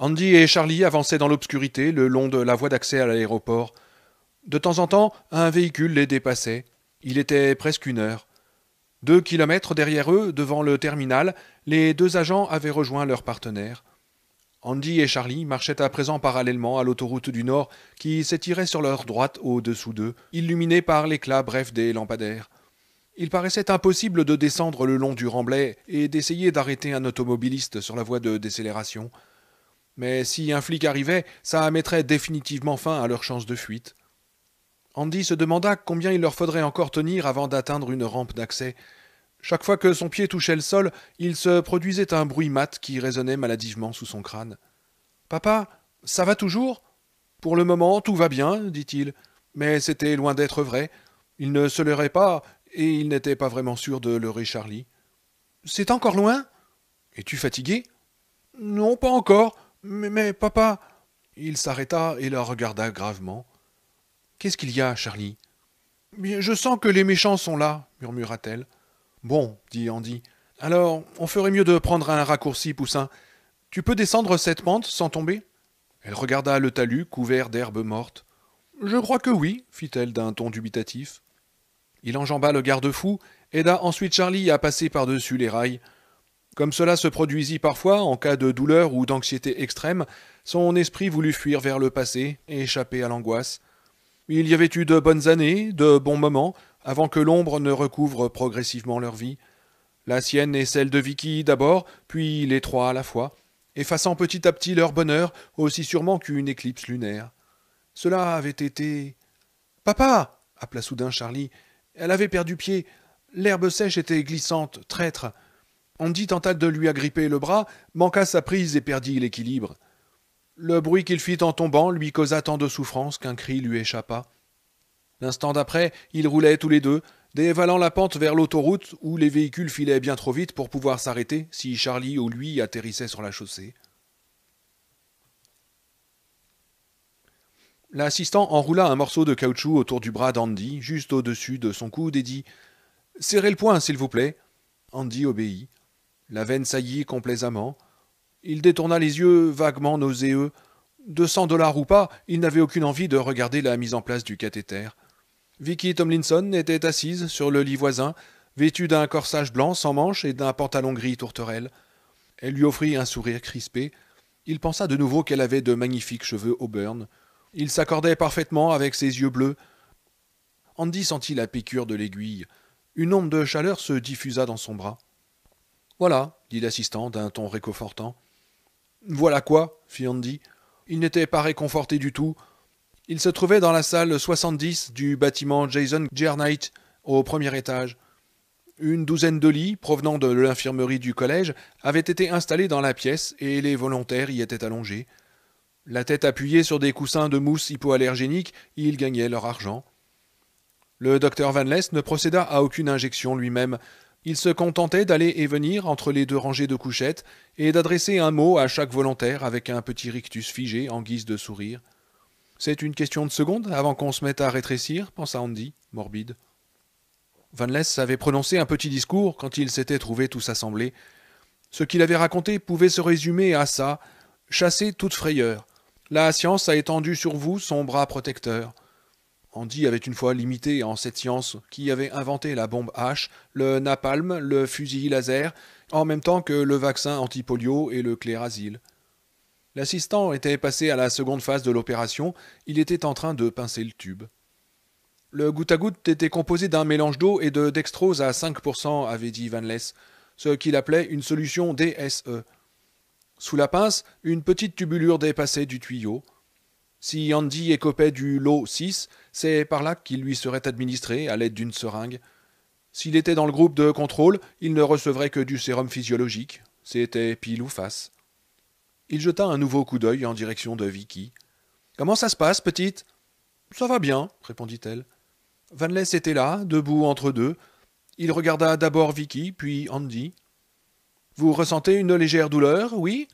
Andy et Charlie avançaient dans l'obscurité le long de la voie d'accès à l'aéroport. De temps en temps, un véhicule les dépassait. Il était presque une heure. Deux kilomètres derrière eux, devant le terminal, les deux agents avaient rejoint leur partenaire. Andy et Charlie marchaient à présent parallèlement à l'autoroute du Nord qui s'étirait sur leur droite au-dessous d'eux, illuminée par l'éclat bref des lampadaires. Il paraissait impossible de descendre le long du remblai et d'essayer d'arrêter un automobiliste sur la voie de décélération mais si un flic arrivait, ça mettrait définitivement fin à leur chance de fuite. Andy se demanda combien il leur faudrait encore tenir avant d'atteindre une rampe d'accès. Chaque fois que son pied touchait le sol, il se produisait un bruit mat qui résonnait maladivement sous son crâne. Papa, ça va toujours Pour le moment, tout va bien, dit-il. Mais c'était loin d'être vrai. Il ne se leurrait pas, et il n'était pas vraiment sûr de leurrer Charlie. C'est encore loin Es-tu fatigué Non, pas encore. Mais, papa Il s'arrêta et la regarda gravement. Qu'est-ce qu'il y a, Charlie Je sens que les méchants sont là, murmura-t-elle. Bon, dit Andy. Alors, on ferait mieux de prendre un raccourci, Poussin. Tu peux descendre cette pente sans tomber Elle regarda le talus couvert d'herbes mortes. Je crois que oui, fit-elle d'un ton dubitatif. Il enjamba le garde-fou, aida ensuite Charlie à passer par-dessus les rails, comme cela se produisit parfois en cas de douleur ou d'anxiété extrême, son esprit voulut fuir vers le passé et échapper à l'angoisse. Il y avait eu de bonnes années, de bons moments, avant que l'ombre ne recouvre progressivement leur vie. La sienne et celle de Vicky d'abord, puis les trois à la fois, effaçant petit à petit leur bonheur aussi sûrement qu'une éclipse lunaire. Cela avait été. Papa appela soudain Charlie. Elle avait perdu pied. L'herbe sèche était glissante, traître. Andy tenta de lui agripper le bras, manqua sa prise et perdit l'équilibre. Le bruit qu'il fit en tombant lui causa tant de souffrance qu'un cri lui échappa. L'instant d'après, ils roulaient tous les deux, dévalant la pente vers l'autoroute où les véhicules filaient bien trop vite pour pouvoir s'arrêter si Charlie ou lui atterrissaient sur la chaussée. L'assistant enroula un morceau de caoutchouc autour du bras d'Andy, juste au-dessus de son coude, et dit Serrez le poing, s'il vous plaît. Andy obéit. La veine saillit complaisamment. Il détourna les yeux, vaguement nauséeux. De cent dollars ou pas, il n'avait aucune envie de regarder la mise en place du cathéter. Vicky Tomlinson était assise sur le lit voisin, vêtue d'un corsage blanc sans manches et d'un pantalon gris tourterelle. Elle lui offrit un sourire crispé. Il pensa de nouveau qu'elle avait de magnifiques cheveux auburn. Il s'accordait parfaitement avec ses yeux bleus. Andy sentit la piqûre de l'aiguille. Une onde de chaleur se diffusa dans son bras. Voilà, dit l'assistant d'un ton réconfortant. Voilà quoi, fit Andy. Il n'était pas réconforté du tout. Il se trouvait dans la salle 70 du bâtiment Jason Gernight, au premier étage. Une douzaine de lits, provenant de l'infirmerie du collège, avaient été installés dans la pièce et les volontaires y étaient allongés. La tête appuyée sur des coussins de mousse hypoallergénique, ils gagnaient leur argent. Le docteur Van Less ne procéda à aucune injection lui-même. Il se contentait d'aller et venir entre les deux rangées de couchettes et d'adresser un mot à chaque volontaire avec un petit rictus figé en guise de sourire. C'est une question de seconde avant qu'on se mette à rétrécir, pensa Andy, morbide. Van Less avait prononcé un petit discours quand ils s'étaient trouvés tous assemblés. Ce qu'il avait raconté pouvait se résumer à ça chasser toute frayeur. La science a étendu sur vous son bras protecteur. Andy avait une fois limité en cette science qui avait inventé la bombe H, le napalm, le fusil laser, en même temps que le vaccin antipolio et le clérasil. L'assistant était passé à la seconde phase de l'opération, il était en train de pincer le tube. Le goutte à goutte était composé d'un mélange d'eau et de dextrose à 5%, avait dit Van Less, ce qu'il appelait une solution DSE. Sous la pince, une petite tubulure dépassait du tuyau. Si Andy écopait du lot 6, c'est par là qu'il lui serait administré à l'aide d'une seringue. S'il était dans le groupe de contrôle, il ne recevrait que du sérum physiologique. C'était pile ou face. Il jeta un nouveau coup d'œil en direction de Vicky. Comment ça se passe, petite Ça va bien, répondit-elle. Vanless était là, debout entre deux. Il regarda d'abord Vicky, puis Andy. Vous ressentez une légère douleur, oui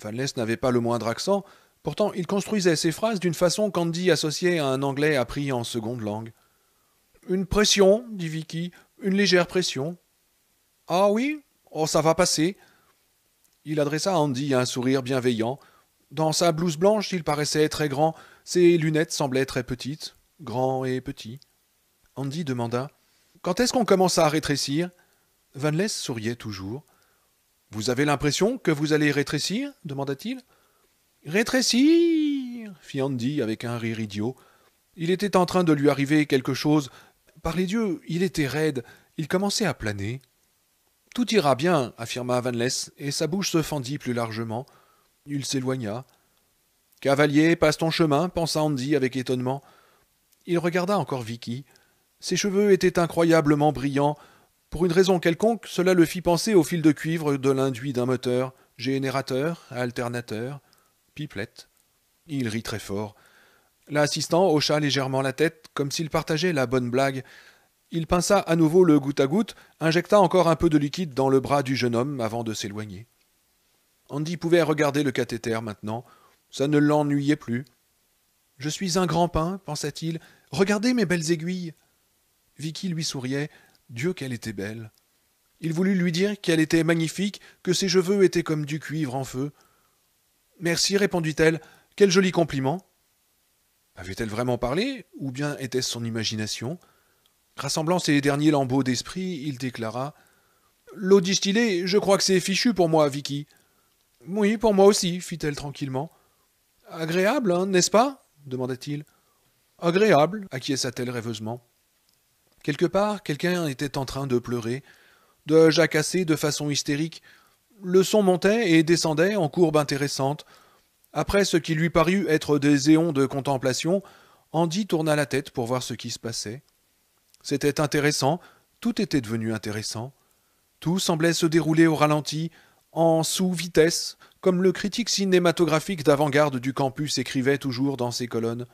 Vanless n'avait pas le moindre accent, Pourtant, il construisait ses phrases d'une façon qu'Andy associait à un anglais appris en seconde langue. Une pression, dit Vicky, une légère pression. Ah oui Oh, ça va passer. Il adressa à Andy un sourire bienveillant. Dans sa blouse blanche, il paraissait très grand, ses lunettes semblaient très petites, grand et petit. Andy demanda Quand est-ce qu'on commence à rétrécir Van Less souriait toujours. Vous avez l'impression que vous allez rétrécir demanda-t-il. Rétrécir fit Andy avec un rire idiot. Il était en train de lui arriver quelque chose. Par les dieux, il était raide, il commençait à planer. Tout ira bien, affirma Vanless, et sa bouche se fendit plus largement. Il s'éloigna. Cavalier, passe ton chemin, pensa Andy avec étonnement. Il regarda encore Vicky. Ses cheveux étaient incroyablement brillants. Pour une raison quelconque, cela le fit penser au fil de cuivre de l'induit d'un moteur, générateur, alternateur. « Piplette. » Il rit très fort. L'assistant hocha légèrement la tête, comme s'il partageait la bonne blague. Il pinça à nouveau le goutte à goutte, injecta encore un peu de liquide dans le bras du jeune homme avant de s'éloigner. Andy pouvait regarder le cathéter maintenant. Ça ne l'ennuyait plus. Je suis un grand pain, pensa-t-il. Regardez mes belles aiguilles. Vicky lui souriait. Dieu, qu'elle était belle. Il voulut lui dire qu'elle était magnifique, que ses cheveux étaient comme du cuivre en feu, Merci, répondit-elle. Quel joli compliment. Avait-elle vraiment parlé, ou bien était-ce son imagination Rassemblant ses derniers lambeaux d'esprit, il déclara L'eau distillée, je crois que c'est fichu pour moi, Vicky. Oui, pour moi aussi, fit-elle tranquillement. Agréable, hein, n'est-ce pas demanda-t-il. Agréable, acquiesça-t-elle rêveusement. Quelque part, quelqu'un était en train de pleurer, de jacasser de façon hystérique, le son montait et descendait en courbe intéressante. Après ce qui lui parut être des éons de contemplation, Andy tourna la tête pour voir ce qui se passait. C'était intéressant, tout était devenu intéressant. Tout semblait se dérouler au ralenti, en sous-vitesse, comme le critique cinématographique d'avant-garde du campus écrivait toujours dans ses colonnes.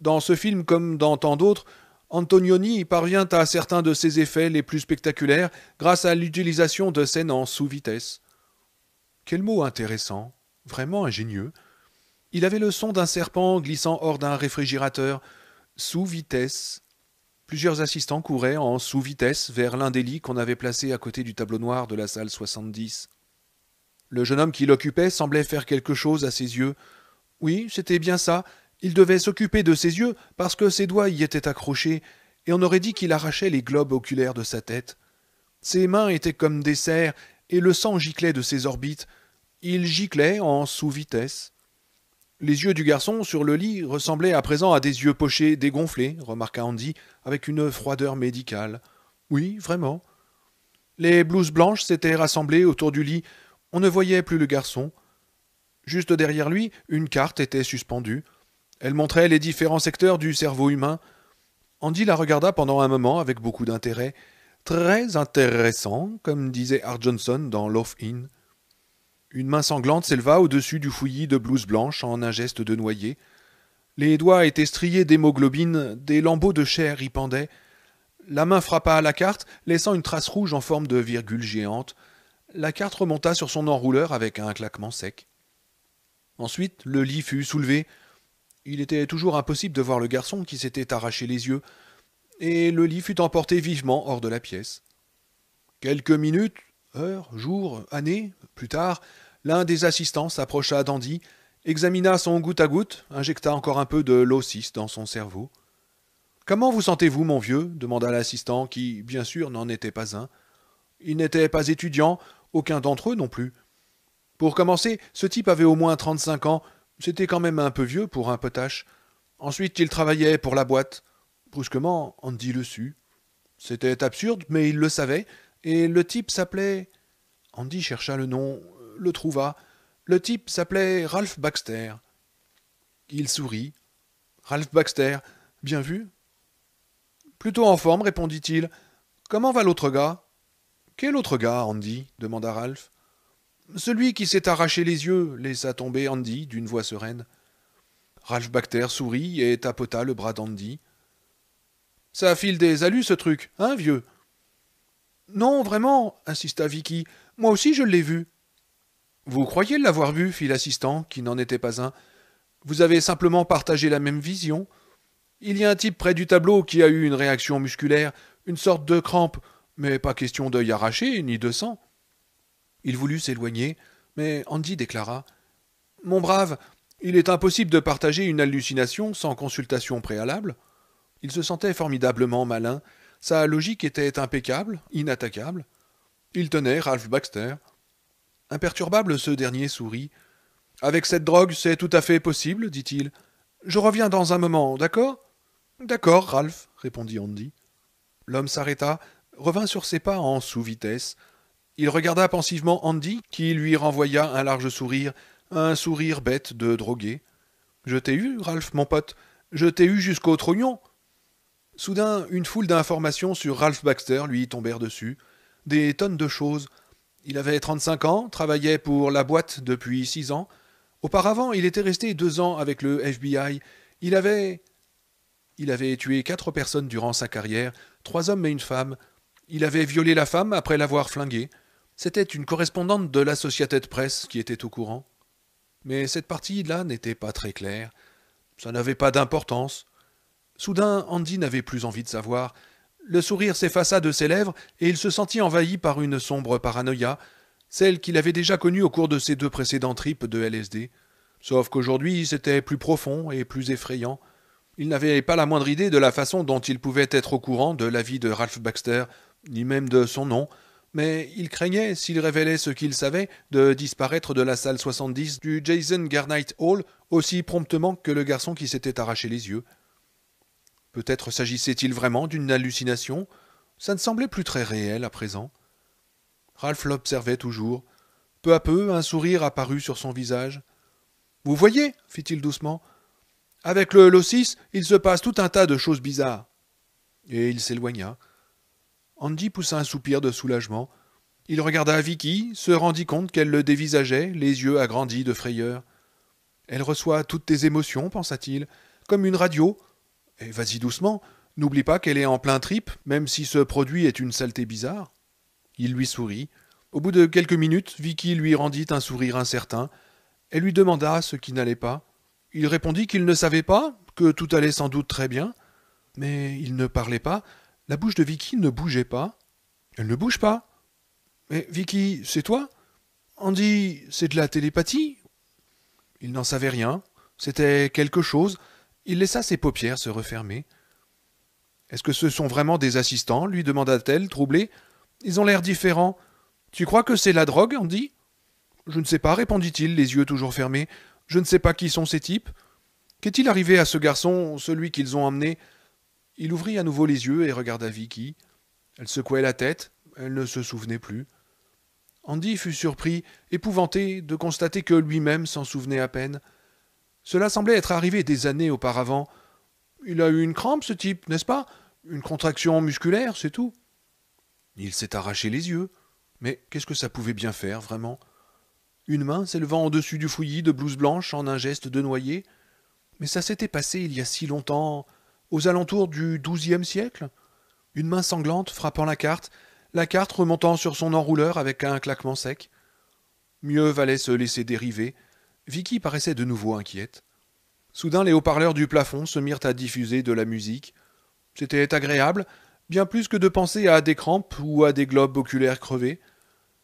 Dans ce film comme dans tant d'autres, Antonioni parvient à certains de ses effets les plus spectaculaires grâce à l'utilisation de scènes en sous-vitesse. Quel mot intéressant, vraiment ingénieux. Il avait le son d'un serpent glissant hors d'un réfrigérateur. Sous-vitesse. Plusieurs assistants couraient en sous-vitesse vers l'un des lits qu'on avait placé à côté du tableau noir de la salle 70. Le jeune homme qui l'occupait semblait faire quelque chose à ses yeux. Oui, c'était bien ça, il devait s'occuper de ses yeux parce que ses doigts y étaient accrochés, et on aurait dit qu'il arrachait les globes oculaires de sa tête. Ses mains étaient comme des serres, et le sang giclait de ses orbites. Il giclait en sous-vitesse. Les yeux du garçon sur le lit ressemblaient à présent à des yeux pochés dégonflés, remarqua Andy, avec une froideur médicale. Oui, vraiment. Les blouses blanches s'étaient rassemblées autour du lit. On ne voyait plus le garçon. Juste derrière lui, une carte était suspendue. Elle montrait les différents secteurs du cerveau humain. Andy la regarda pendant un moment avec beaucoup d'intérêt. Très intéressant, comme disait Art Johnson dans Love In. Une main sanglante s'éleva au-dessus du fouillis de blouse blanche en un geste de noyer. Les doigts étaient striés d'hémoglobine, des lambeaux de chair y pendaient. La main frappa à la carte, laissant une trace rouge en forme de virgule géante. La carte remonta sur son enrouleur avec un claquement sec. Ensuite, le lit fut soulevé, il était toujours impossible de voir le garçon qui s'était arraché les yeux, et le lit fut emporté vivement hors de la pièce. Quelques minutes, heures, jours, années, plus tard, l'un des assistants s'approcha d'Andy, examina son goutte à goutte, injecta encore un peu de lossis dans son cerveau. Comment vous sentez-vous, mon vieux demanda l'assistant, qui, bien sûr, n'en était pas un. Il n'était pas étudiant, aucun d'entre eux non plus. Pour commencer, ce type avait au moins trente-cinq ans, c'était quand même un peu vieux pour un potache. Ensuite, il travaillait pour la boîte. Brusquement, Andy le sut. C'était absurde, mais il le savait, et le type s'appelait. Andy chercha le nom, euh, le trouva. Le type s'appelait Ralph Baxter. Il sourit. Ralph Baxter, bien vu Plutôt en forme, répondit-il. Comment va l'autre gars Quel autre gars, Andy demanda Ralph. Celui qui s'est arraché les yeux, laissa tomber Andy d'une voix sereine. Ralph Bacter sourit et tapota le bras d'Andy. Ça file des alus, ce truc, hein, vieux Non, vraiment, insista Vicky. Moi aussi, je l'ai vu. Vous croyez l'avoir vu, fit l'assistant, qui n'en était pas un. Vous avez simplement partagé la même vision. Il y a un type près du tableau qui a eu une réaction musculaire, une sorte de crampe, mais pas question d'œil arraché ni de sang. Il voulut s'éloigner, mais Andy déclara Mon brave, il est impossible de partager une hallucination sans consultation préalable. Il se sentait formidablement malin, sa logique était impeccable, inattaquable. Il tenait Ralph Baxter. Imperturbable, ce dernier sourit. Avec cette drogue, c'est tout à fait possible, dit-il. Je reviens dans un moment, d'accord D'accord, Ralph, répondit Andy. L'homme s'arrêta, revint sur ses pas en sous-vitesse, il regarda pensivement Andy, qui lui renvoya un large sourire, un sourire bête de drogué. Je t'ai eu, Ralph, mon pote. Je t'ai eu jusqu'au trognon. Soudain, une foule d'informations sur Ralph Baxter lui tombèrent dessus. Des tonnes de choses. Il avait 35 ans, travaillait pour la boîte depuis 6 ans. Auparavant, il était resté 2 ans avec le FBI. Il avait. Il avait tué 4 personnes durant sa carrière, 3 hommes et une femme. Il avait violé la femme après l'avoir flinguée. C'était une correspondante de l'Associated Press qui était au courant. Mais cette partie-là n'était pas très claire. Ça n'avait pas d'importance. Soudain, Andy n'avait plus envie de savoir. Le sourire s'effaça de ses lèvres et il se sentit envahi par une sombre paranoïa, celle qu'il avait déjà connue au cours de ses deux précédentes tripes de LSD. Sauf qu'aujourd'hui, c'était plus profond et plus effrayant. Il n'avait pas la moindre idée de la façon dont il pouvait être au courant de la vie de Ralph Baxter, ni même de son nom, mais il craignait, s'il révélait ce qu'il savait, de disparaître de la salle 70 du Jason Garnight Hall aussi promptement que le garçon qui s'était arraché les yeux. Peut-être s'agissait-il vraiment d'une hallucination Ça ne semblait plus très réel à présent. Ralph l'observait toujours. Peu à peu, un sourire apparut sur son visage. Vous voyez fit-il doucement. Avec le lossis, il se passe tout un tas de choses bizarres. Et il s'éloigna. Andy poussa un soupir de soulagement. Il regarda Vicky, se rendit compte qu'elle le dévisageait, les yeux agrandis de frayeur. Elle reçoit toutes tes émotions, pensa-t-il, comme une radio. Et vas-y doucement, n'oublie pas qu'elle est en plein trip, même si ce produit est une saleté bizarre. Il lui sourit. Au bout de quelques minutes, Vicky lui rendit un sourire incertain. Elle lui demanda ce qui n'allait pas. Il répondit qu'il ne savait pas, que tout allait sans doute très bien. Mais il ne parlait pas, la bouche de Vicky ne bougeait pas. Elle ne bouge pas. Mais Vicky, c'est toi Andy, c'est de la télépathie Il n'en savait rien. C'était quelque chose. Il laissa ses paupières se refermer. Est-ce que ce sont vraiment des assistants lui demanda-t-elle, troublée. Ils ont l'air différents. Tu crois que c'est la drogue, Andy Je ne sais pas, répondit-il, les yeux toujours fermés. Je ne sais pas qui sont ces types. Qu'est-il arrivé à ce garçon, celui qu'ils ont amené il ouvrit à nouveau les yeux et regarda Vicky. Elle secouait la tête, elle ne se souvenait plus. Andy fut surpris, épouvanté, de constater que lui-même s'en souvenait à peine. Cela semblait être arrivé des années auparavant. Il a eu une crampe, ce type, n'est-ce pas Une contraction musculaire, c'est tout. Il s'est arraché les yeux. Mais qu'est-ce que ça pouvait bien faire, vraiment Une main s'élevant au-dessus du fouillis de blouse blanche en un geste de noyer. Mais ça s'était passé il y a si longtemps aux alentours du XIIe siècle Une main sanglante frappant la carte, la carte remontant sur son enrouleur avec un claquement sec. Mieux valait se laisser dériver. Vicky paraissait de nouveau inquiète. Soudain, les haut-parleurs du plafond se mirent à diffuser de la musique. C'était agréable, bien plus que de penser à des crampes ou à des globes oculaires crevés.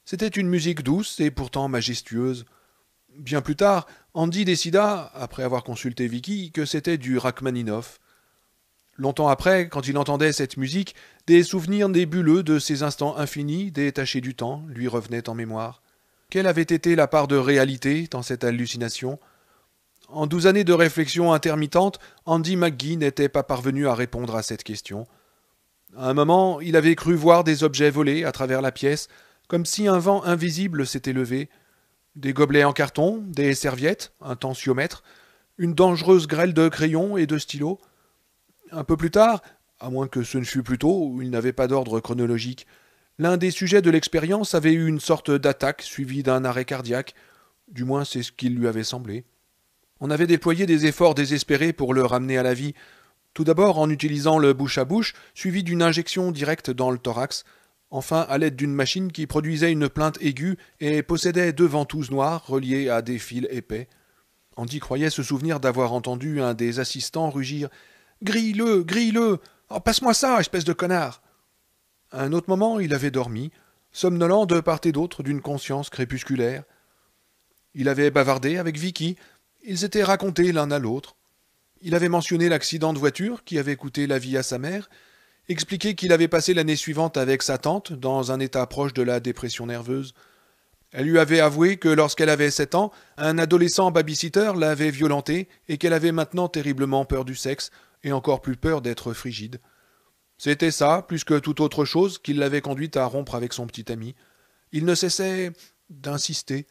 C'était une musique douce et pourtant majestueuse. Bien plus tard, Andy décida, après avoir consulté Vicky, que c'était du Rachmaninoff. Longtemps après, quand il entendait cette musique, des souvenirs nébuleux de ces instants infinis, détachés du temps, lui revenaient en mémoire. Quelle avait été la part de réalité dans cette hallucination En douze années de réflexion intermittente, Andy McGee n'était pas parvenu à répondre à cette question. À un moment, il avait cru voir des objets voler à travers la pièce, comme si un vent invisible s'était levé. Des gobelets en carton, des serviettes, un tensiomètre, une dangereuse grêle de crayons et de stylos, un peu plus tard, à moins que ce ne fût plus tôt, où il n'avait pas d'ordre chronologique, l'un des sujets de l'expérience avait eu une sorte d'attaque suivie d'un arrêt cardiaque, du moins c'est ce qu'il lui avait semblé. On avait déployé des efforts désespérés pour le ramener à la vie, tout d'abord en utilisant le bouche à bouche, suivi d'une injection directe dans le thorax, enfin à l'aide d'une machine qui produisait une plainte aiguë et possédait deux ventouses noires reliées à des fils épais. Andy croyait se souvenir d'avoir entendu un des assistants rugir Grille-le, grille-le oh, Passe-moi ça, espèce de connard À un autre moment, il avait dormi, somnolent de part et d'autre d'une conscience crépusculaire. Il avait bavardé avec Vicky, ils étaient racontés l'un à l'autre. Il avait mentionné l'accident de voiture qui avait coûté la vie à sa mère, expliqué qu'il avait passé l'année suivante avec sa tante dans un état proche de la dépression nerveuse. Elle lui avait avoué que lorsqu'elle avait sept ans, un adolescent babysitter l'avait violentée et qu'elle avait maintenant terriblement peur du sexe, et encore plus peur d'être frigide. C'était ça, plus que toute autre chose, qui l'avait conduite à rompre avec son petit ami. Il ne cessait d'insister.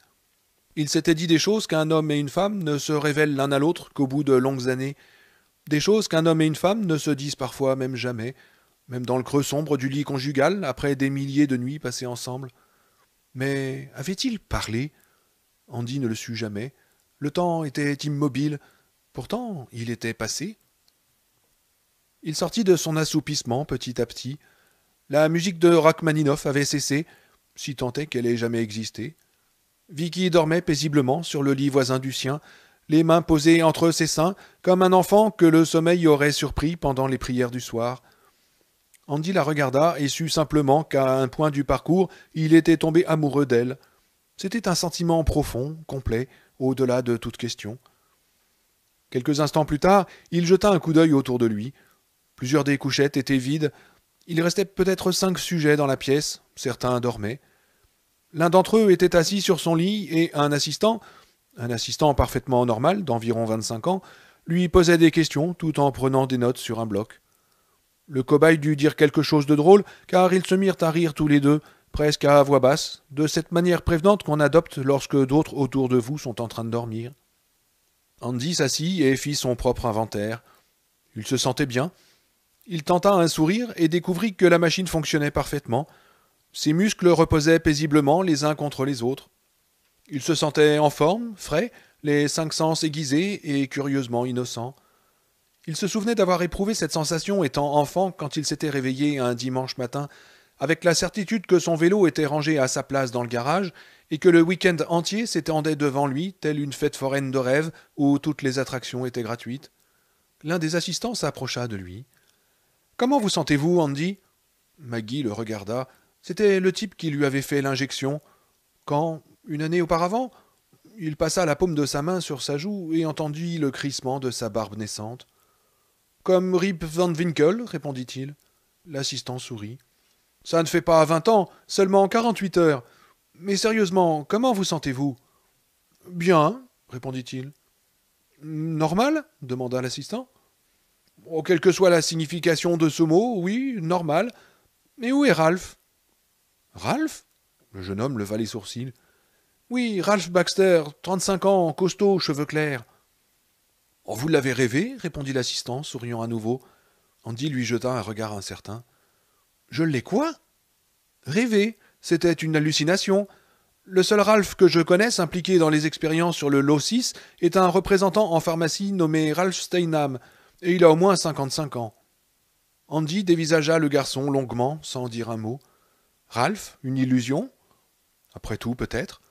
Il s'était dit des choses qu'un homme et une femme ne se révèlent l'un à l'autre qu'au bout de longues années, des choses qu'un homme et une femme ne se disent parfois même jamais, même dans le creux sombre du lit conjugal, après des milliers de nuits passées ensemble. Mais avait-il parlé Andy ne le sut jamais. Le temps était immobile. Pourtant, il était passé. Il sortit de son assoupissement petit à petit. La musique de Rachmaninoff avait cessé, si tant est qu'elle ait jamais existé. Vicky dormait paisiblement sur le lit voisin du sien, les mains posées entre ses seins, comme un enfant que le sommeil aurait surpris pendant les prières du soir. Andy la regarda et sut simplement qu'à un point du parcours, il était tombé amoureux d'elle. C'était un sentiment profond, complet, au-delà de toute question. Quelques instants plus tard, il jeta un coup d'œil autour de lui. Plusieurs des couchettes étaient vides. Il restait peut-être cinq sujets dans la pièce, certains dormaient. L'un d'entre eux était assis sur son lit et un assistant, un assistant parfaitement normal d'environ vingt-cinq ans, lui posait des questions tout en prenant des notes sur un bloc. Le cobaye dut dire quelque chose de drôle, car ils se mirent à rire tous les deux, presque à voix basse, de cette manière prévenante qu'on adopte lorsque d'autres autour de vous sont en train de dormir. Andy s'assit et fit son propre inventaire. Il se sentait bien, il tenta un sourire et découvrit que la machine fonctionnait parfaitement. Ses muscles reposaient paisiblement les uns contre les autres. Il se sentait en forme, frais, les cinq sens aiguisés et curieusement innocent. Il se souvenait d'avoir éprouvé cette sensation étant enfant quand il s'était réveillé un dimanche matin, avec la certitude que son vélo était rangé à sa place dans le garage et que le week-end entier s'étendait devant lui, telle une fête foraine de rêve où toutes les attractions étaient gratuites. L'un des assistants s'approcha de lui. Comment vous sentez-vous, Andy Maggie le regarda. C'était le type qui lui avait fait l'injection. Quand Une année auparavant Il passa la paume de sa main sur sa joue et entendit le crissement de sa barbe naissante. Comme Rip Van Winkle, répondit-il. L'assistant sourit. Ça ne fait pas vingt ans, seulement quarante-huit heures. Mais sérieusement, comment vous sentez-vous Bien, répondit-il. Normal demanda l'assistant quelle que soit la signification de ce mot, oui, normal. Mais où est Ralph Ralph Le jeune homme leva les sourcils. Oui, Ralph Baxter, 35 ans, costaud, cheveux clairs. Oh, vous l'avez rêvé répondit l'assistant, souriant à nouveau. Andy lui jeta un regard incertain. Je l'ai quoi Rêvé. C'était une hallucination. Le seul Ralph que je connaisse impliqué dans les expériences sur le lot est un représentant en pharmacie nommé Ralph Steinham, et il a au moins cinquante-cinq ans. Andy dévisagea le garçon longuement, sans dire un mot. Ralph, une illusion Après tout, peut-être.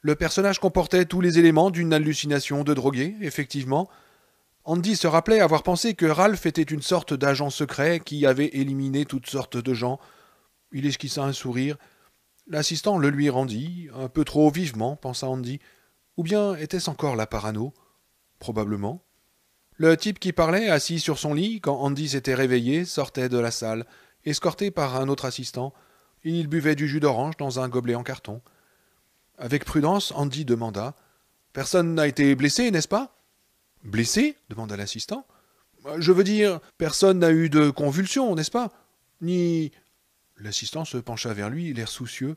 Le personnage comportait tous les éléments d'une hallucination de drogué, effectivement. Andy se rappelait avoir pensé que Ralph était une sorte d'agent secret qui avait éliminé toutes sortes de gens. Il esquissa un sourire. L'assistant le lui rendit, un peu trop vivement, pensa Andy. Ou bien était-ce encore la parano Probablement. Le type qui parlait, assis sur son lit, quand Andy s'était réveillé, sortait de la salle, escorté par un autre assistant. Il buvait du jus d'orange dans un gobelet en carton. Avec prudence, Andy demanda Personne n'a été blessé, n'est-ce pas Blessé demanda l'assistant. Je veux dire, personne n'a eu de convulsions, n'est-ce pas Ni. L'assistant se pencha vers lui, l'air soucieux.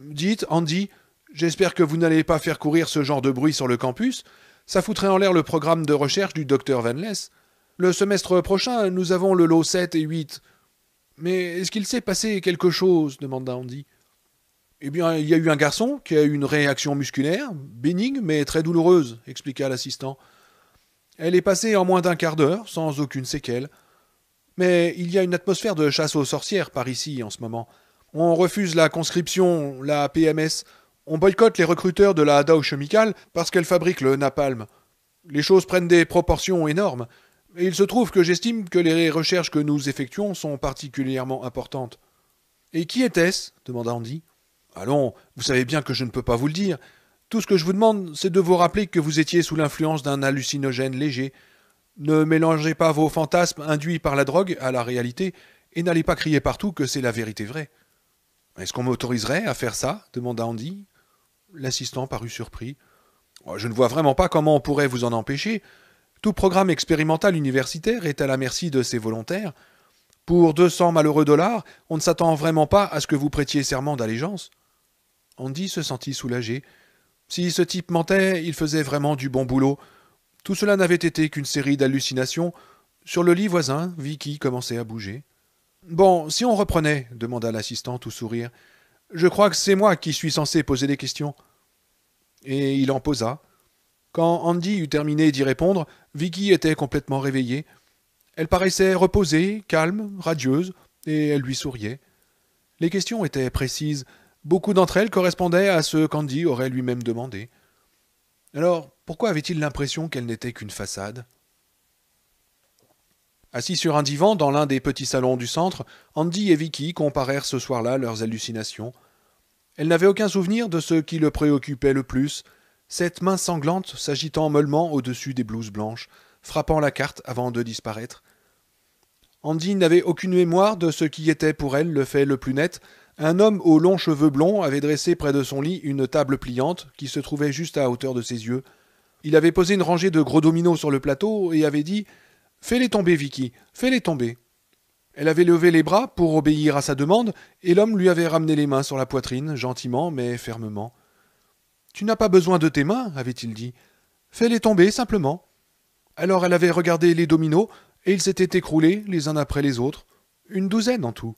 Dites, Andy, j'espère que vous n'allez pas faire courir ce genre de bruit sur le campus. Ça foutrait en l'air le programme de recherche du docteur Vanless. Le semestre prochain, nous avons le lot 7 et 8. Mais est-ce qu'il s'est passé quelque chose demanda Andy. Eh bien, il y a eu un garçon qui a eu une réaction musculaire, bénigne mais très douloureuse, expliqua l'assistant. Elle est passée en moins d'un quart d'heure, sans aucune séquelle. Mais il y a une atmosphère de chasse aux sorcières par ici en ce moment. On refuse la conscription, la PMS, on boycotte les recruteurs de la Dow Chemical parce qu'elle fabrique le napalm. Les choses prennent des proportions énormes, et il se trouve que j'estime que les recherches que nous effectuons sont particulièrement importantes. Et qui était-ce demanda Andy. Allons, vous savez bien que je ne peux pas vous le dire. Tout ce que je vous demande, c'est de vous rappeler que vous étiez sous l'influence d'un hallucinogène léger. Ne mélangez pas vos fantasmes induits par la drogue à la réalité, et n'allez pas crier partout que c'est la vérité vraie. Est-ce qu'on m'autoriserait à faire ça demanda Andy. L'assistant parut surpris. Oh, je ne vois vraiment pas comment on pourrait vous en empêcher. Tout programme expérimental universitaire est à la merci de ses volontaires. Pour deux cents malheureux dollars, on ne s'attend vraiment pas à ce que vous prêtiez serment d'allégeance. Andy se sentit soulagé. Si ce type mentait, il faisait vraiment du bon boulot. Tout cela n'avait été qu'une série d'hallucinations. Sur le lit voisin, Vicky commençait à bouger. Bon, si on reprenait, demanda l'assistant tout sourire. Je crois que c'est moi qui suis censé poser des questions et il en posa. Quand Andy eut terminé d'y répondre, Vicky était complètement réveillée. Elle paraissait reposée, calme, radieuse, et elle lui souriait. Les questions étaient précises. Beaucoup d'entre elles correspondaient à ce qu'Andy aurait lui-même demandé. Alors, pourquoi avait-il l'impression qu'elle n'était qu'une façade Assis sur un divan dans l'un des petits salons du centre, Andy et Vicky comparèrent ce soir-là leurs hallucinations. Elle n'avait aucun souvenir de ce qui le préoccupait le plus, cette main sanglante s'agitant mollement au-dessus des blouses blanches, frappant la carte avant de disparaître. Andy n'avait aucune mémoire de ce qui était pour elle le fait le plus net. Un homme aux longs cheveux blonds avait dressé près de son lit une table pliante qui se trouvait juste à hauteur de ses yeux. Il avait posé une rangée de gros dominos sur le plateau et avait dit Fais-les tomber, Vicky, fais-les tomber. Elle avait levé les bras pour obéir à sa demande, et l'homme lui avait ramené les mains sur la poitrine, gentiment mais fermement. Tu n'as pas besoin de tes mains, avait-il dit. Fais-les tomber simplement. Alors elle avait regardé les dominos, et ils s'étaient écroulés les uns après les autres, une douzaine en tout.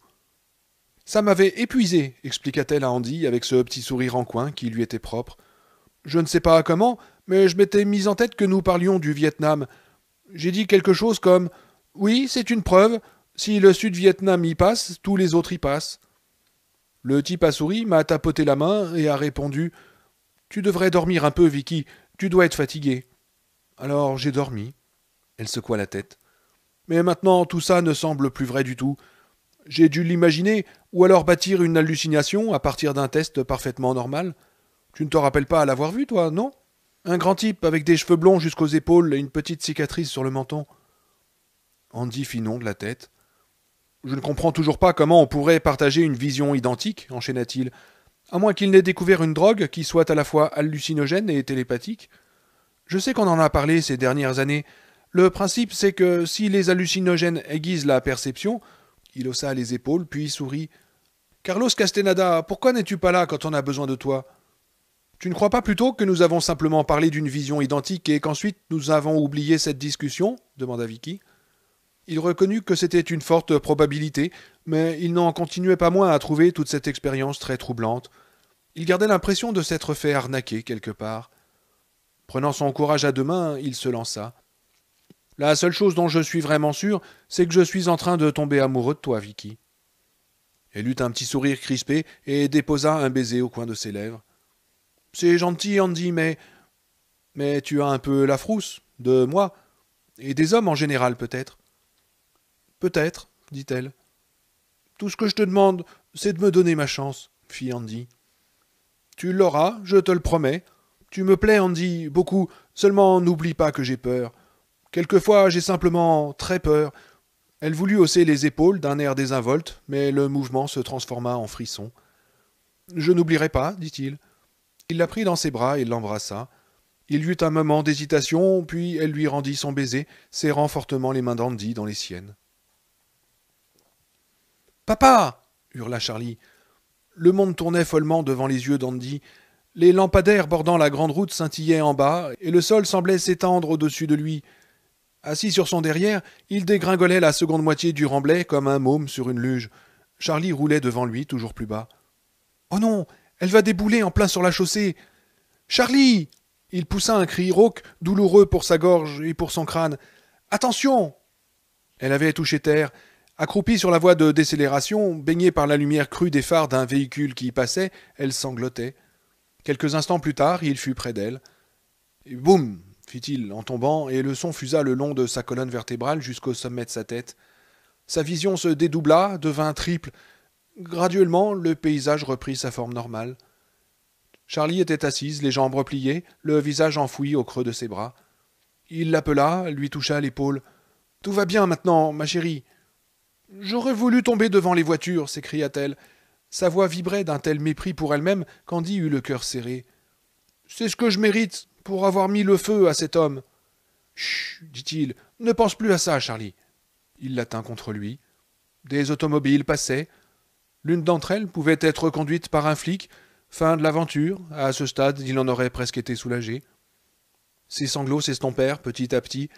Ça m'avait épuisé, expliqua-t-elle à Andy avec ce petit sourire en coin qui lui était propre. Je ne sais pas comment, mais je m'étais mis en tête que nous parlions du Vietnam. J'ai dit quelque chose comme Oui, c'est une preuve, si le Sud-Vietnam y passe, tous les autres y passent. Le type a souris m'a tapoté la main et a répondu Tu devrais dormir un peu, Vicky, tu dois être fatiguée. Alors j'ai dormi. Elle secoua la tête. Mais maintenant tout ça ne semble plus vrai du tout. J'ai dû l'imaginer, ou alors bâtir une hallucination à partir d'un test parfaitement normal. Tu ne te rappelles pas à l'avoir vu, toi, non Un grand type avec des cheveux blonds jusqu'aux épaules et une petite cicatrice sur le menton. Andy fit non de la tête. Je ne comprends toujours pas comment on pourrait partager une vision identique, enchaîna-t-il, à moins qu'il n'ait découvert une drogue qui soit à la fois hallucinogène et télépathique. Je sais qu'on en a parlé ces dernières années. Le principe, c'est que si les hallucinogènes aiguisent la perception, il haussa les épaules, puis sourit. Carlos Castaneda, pourquoi n'es-tu pas là quand on a besoin de toi Tu ne crois pas plutôt que nous avons simplement parlé d'une vision identique et qu'ensuite nous avons oublié cette discussion demanda Vicky. Il reconnut que c'était une forte probabilité, mais il n'en continuait pas moins à trouver toute cette expérience très troublante. Il gardait l'impression de s'être fait arnaquer quelque part. Prenant son courage à deux mains, il se lança. La seule chose dont je suis vraiment sûr, c'est que je suis en train de tomber amoureux de toi, Vicky. Elle eut un petit sourire crispé et déposa un baiser au coin de ses lèvres. C'est gentil, Andy, mais. Mais tu as un peu la frousse, de moi, et des hommes en général peut-être. Peut-être, dit-elle. Tout ce que je te demande, c'est de me donner ma chance, fit Andy. Tu l'auras, je te le promets. Tu me plais, Andy, beaucoup, seulement n'oublie pas que j'ai peur. Quelquefois j'ai simplement très peur. Elle voulut hausser les épaules d'un air désinvolte, mais le mouvement se transforma en frisson. Je n'oublierai pas, dit-il. Il la prit dans ses bras et l'embrassa. Il y eut un moment d'hésitation, puis elle lui rendit son baiser, serrant fortement les mains d'Andy dans les siennes. Papa hurla Charlie. Le monde tournait follement devant les yeux d'Andy. Les lampadaires bordant la grande route scintillaient en bas, et le sol semblait s'étendre au-dessus de lui. Assis sur son derrière, il dégringolait la seconde moitié du remblai comme un môme sur une luge. Charlie roulait devant lui, toujours plus bas. Oh non Elle va débouler en plein sur la chaussée Charlie Il poussa un cri rauque, douloureux pour sa gorge et pour son crâne. Attention Elle avait touché terre, Accroupie sur la voie de décélération, baignée par la lumière crue des phares d'un véhicule qui y passait, elle sanglotait. Quelques instants plus tard, il fut près d'elle. Boum fit-il en tombant, et le son fusa le long de sa colonne vertébrale jusqu'au sommet de sa tête. Sa vision se dédoubla, devint triple. Graduellement, le paysage reprit sa forme normale. Charlie était assise, les jambes repliées, le visage enfoui au creux de ses bras. Il l'appela, lui toucha l'épaule. Tout va bien maintenant, ma chérie. J'aurais voulu tomber devant les voitures, s'écria-t-elle. Sa voix vibrait d'un tel mépris pour elle-même qu'Andy eut le cœur serré. C'est ce que je mérite pour avoir mis le feu à cet homme. Chut, dit-il, ne pense plus à ça, Charlie. Il la tint contre lui. Des automobiles passaient. L'une d'entre elles pouvait être conduite par un flic. Fin de l'aventure. À ce stade, il en aurait presque été soulagé. Ses sanglots s'estompèrent petit à petit.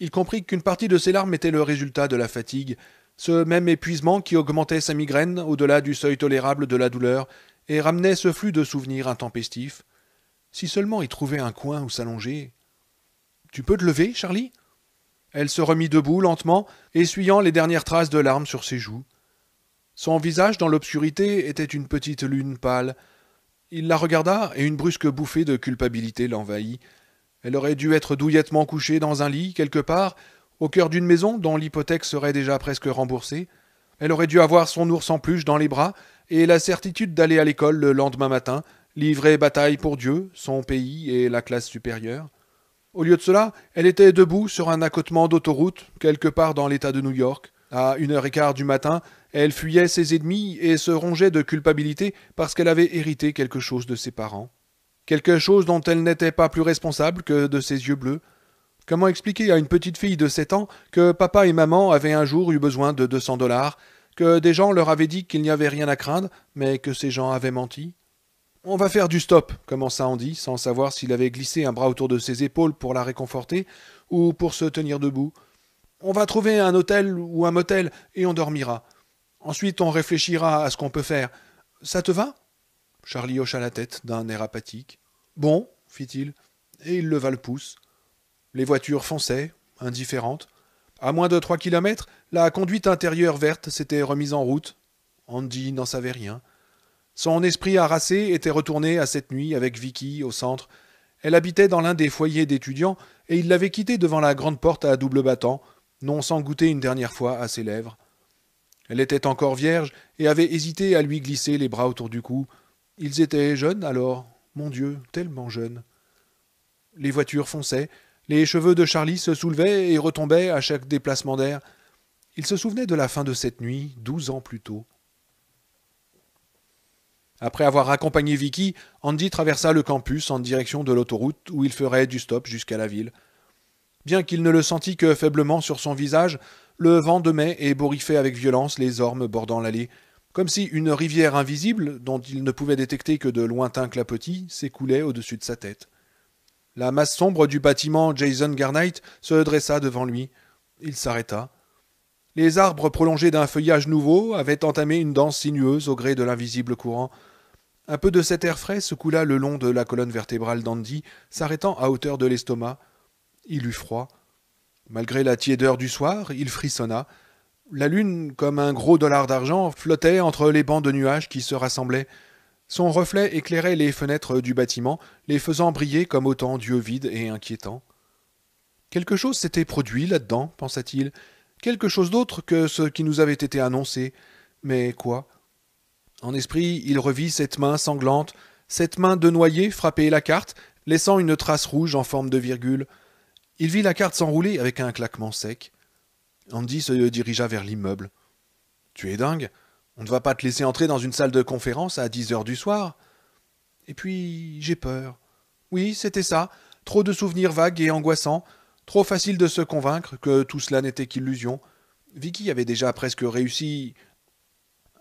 Il comprit qu'une partie de ses larmes était le résultat de la fatigue, ce même épuisement qui augmentait sa migraine au-delà du seuil tolérable de la douleur et ramenait ce flux de souvenirs intempestifs. Si seulement il trouvait un coin où s'allonger. Tu peux te lever, Charlie Elle se remit debout lentement, essuyant les dernières traces de larmes sur ses joues. Son visage dans l'obscurité était une petite lune pâle. Il la regarda et une brusque bouffée de culpabilité l'envahit. Elle aurait dû être douillettement couchée dans un lit quelque part au cœur d'une maison dont l'hypothèque serait déjà presque remboursée. Elle aurait dû avoir son ours en peluche dans les bras et la certitude d'aller à l'école le lendemain matin, livrer bataille pour Dieu, son pays et la classe supérieure. Au lieu de cela, elle était debout sur un accotement d'autoroute, quelque part dans l'État de New York. À une heure et quart du matin, elle fuyait ses ennemis et se rongeait de culpabilité parce qu'elle avait hérité quelque chose de ses parents. Quelque chose dont elle n'était pas plus responsable que de ses yeux bleus, Comment expliquer à une petite fille de sept ans que papa et maman avaient un jour eu besoin de 200 dollars, que des gens leur avaient dit qu'il n'y avait rien à craindre, mais que ces gens avaient menti On va faire du stop, commença Andy, sans savoir s'il avait glissé un bras autour de ses épaules pour la réconforter ou pour se tenir debout. On va trouver un hôtel ou un motel et on dormira. Ensuite, on réfléchira à ce qu'on peut faire. Ça te va Charlie hocha la tête d'un air apathique. Bon, fit-il, et il leva le pouce. Les voitures fonçaient, indifférentes. À moins de trois kilomètres, la conduite intérieure verte s'était remise en route. Andy n'en savait rien. Son esprit harassé était retourné à cette nuit avec Vicky au centre. Elle habitait dans l'un des foyers d'étudiants et il l'avait quittée devant la grande porte à double battant, non sans goûter une dernière fois à ses lèvres. Elle était encore vierge et avait hésité à lui glisser les bras autour du cou. Ils étaient jeunes alors, mon Dieu, tellement jeunes. Les voitures fonçaient, les cheveux de Charlie se soulevaient et retombaient à chaque déplacement d'air. Il se souvenait de la fin de cette nuit, douze ans plus tôt. Après avoir accompagné Vicky, Andy traversa le campus en direction de l'autoroute où il ferait du stop jusqu'à la ville. Bien qu'il ne le sentît que faiblement sur son visage, le vent de mai ébouriffait avec violence les ormes bordant l'allée, comme si une rivière invisible, dont il ne pouvait détecter que de lointains clapotis, s'écoulait au-dessus de sa tête. La masse sombre du bâtiment Jason Garnight se dressa devant lui. Il s'arrêta. Les arbres prolongés d'un feuillage nouveau avaient entamé une danse sinueuse au gré de l'invisible courant. Un peu de cet air frais se coula le long de la colonne vertébrale d'Andy, s'arrêtant à hauteur de l'estomac. Il eut froid. Malgré la tiédeur du soir, il frissonna. La lune, comme un gros dollar d'argent, flottait entre les bancs de nuages qui se rassemblaient. Son reflet éclairait les fenêtres du bâtiment, les faisant briller comme autant d'yeux vides et inquiétants. Quelque chose s'était produit là-dedans, pensa-t-il, quelque chose d'autre que ce qui nous avait été annoncé. Mais quoi En esprit, il revit cette main sanglante, cette main de noyer frapper la carte, laissant une trace rouge en forme de virgule. Il vit la carte s'enrouler avec un claquement sec. Andy se dirigea vers l'immeuble. Tu es dingue on ne va pas te laisser entrer dans une salle de conférence à 10 heures du soir. Et puis, j'ai peur. Oui, c'était ça. Trop de souvenirs vagues et angoissants. Trop facile de se convaincre que tout cela n'était qu'illusion. Vicky avait déjà presque réussi.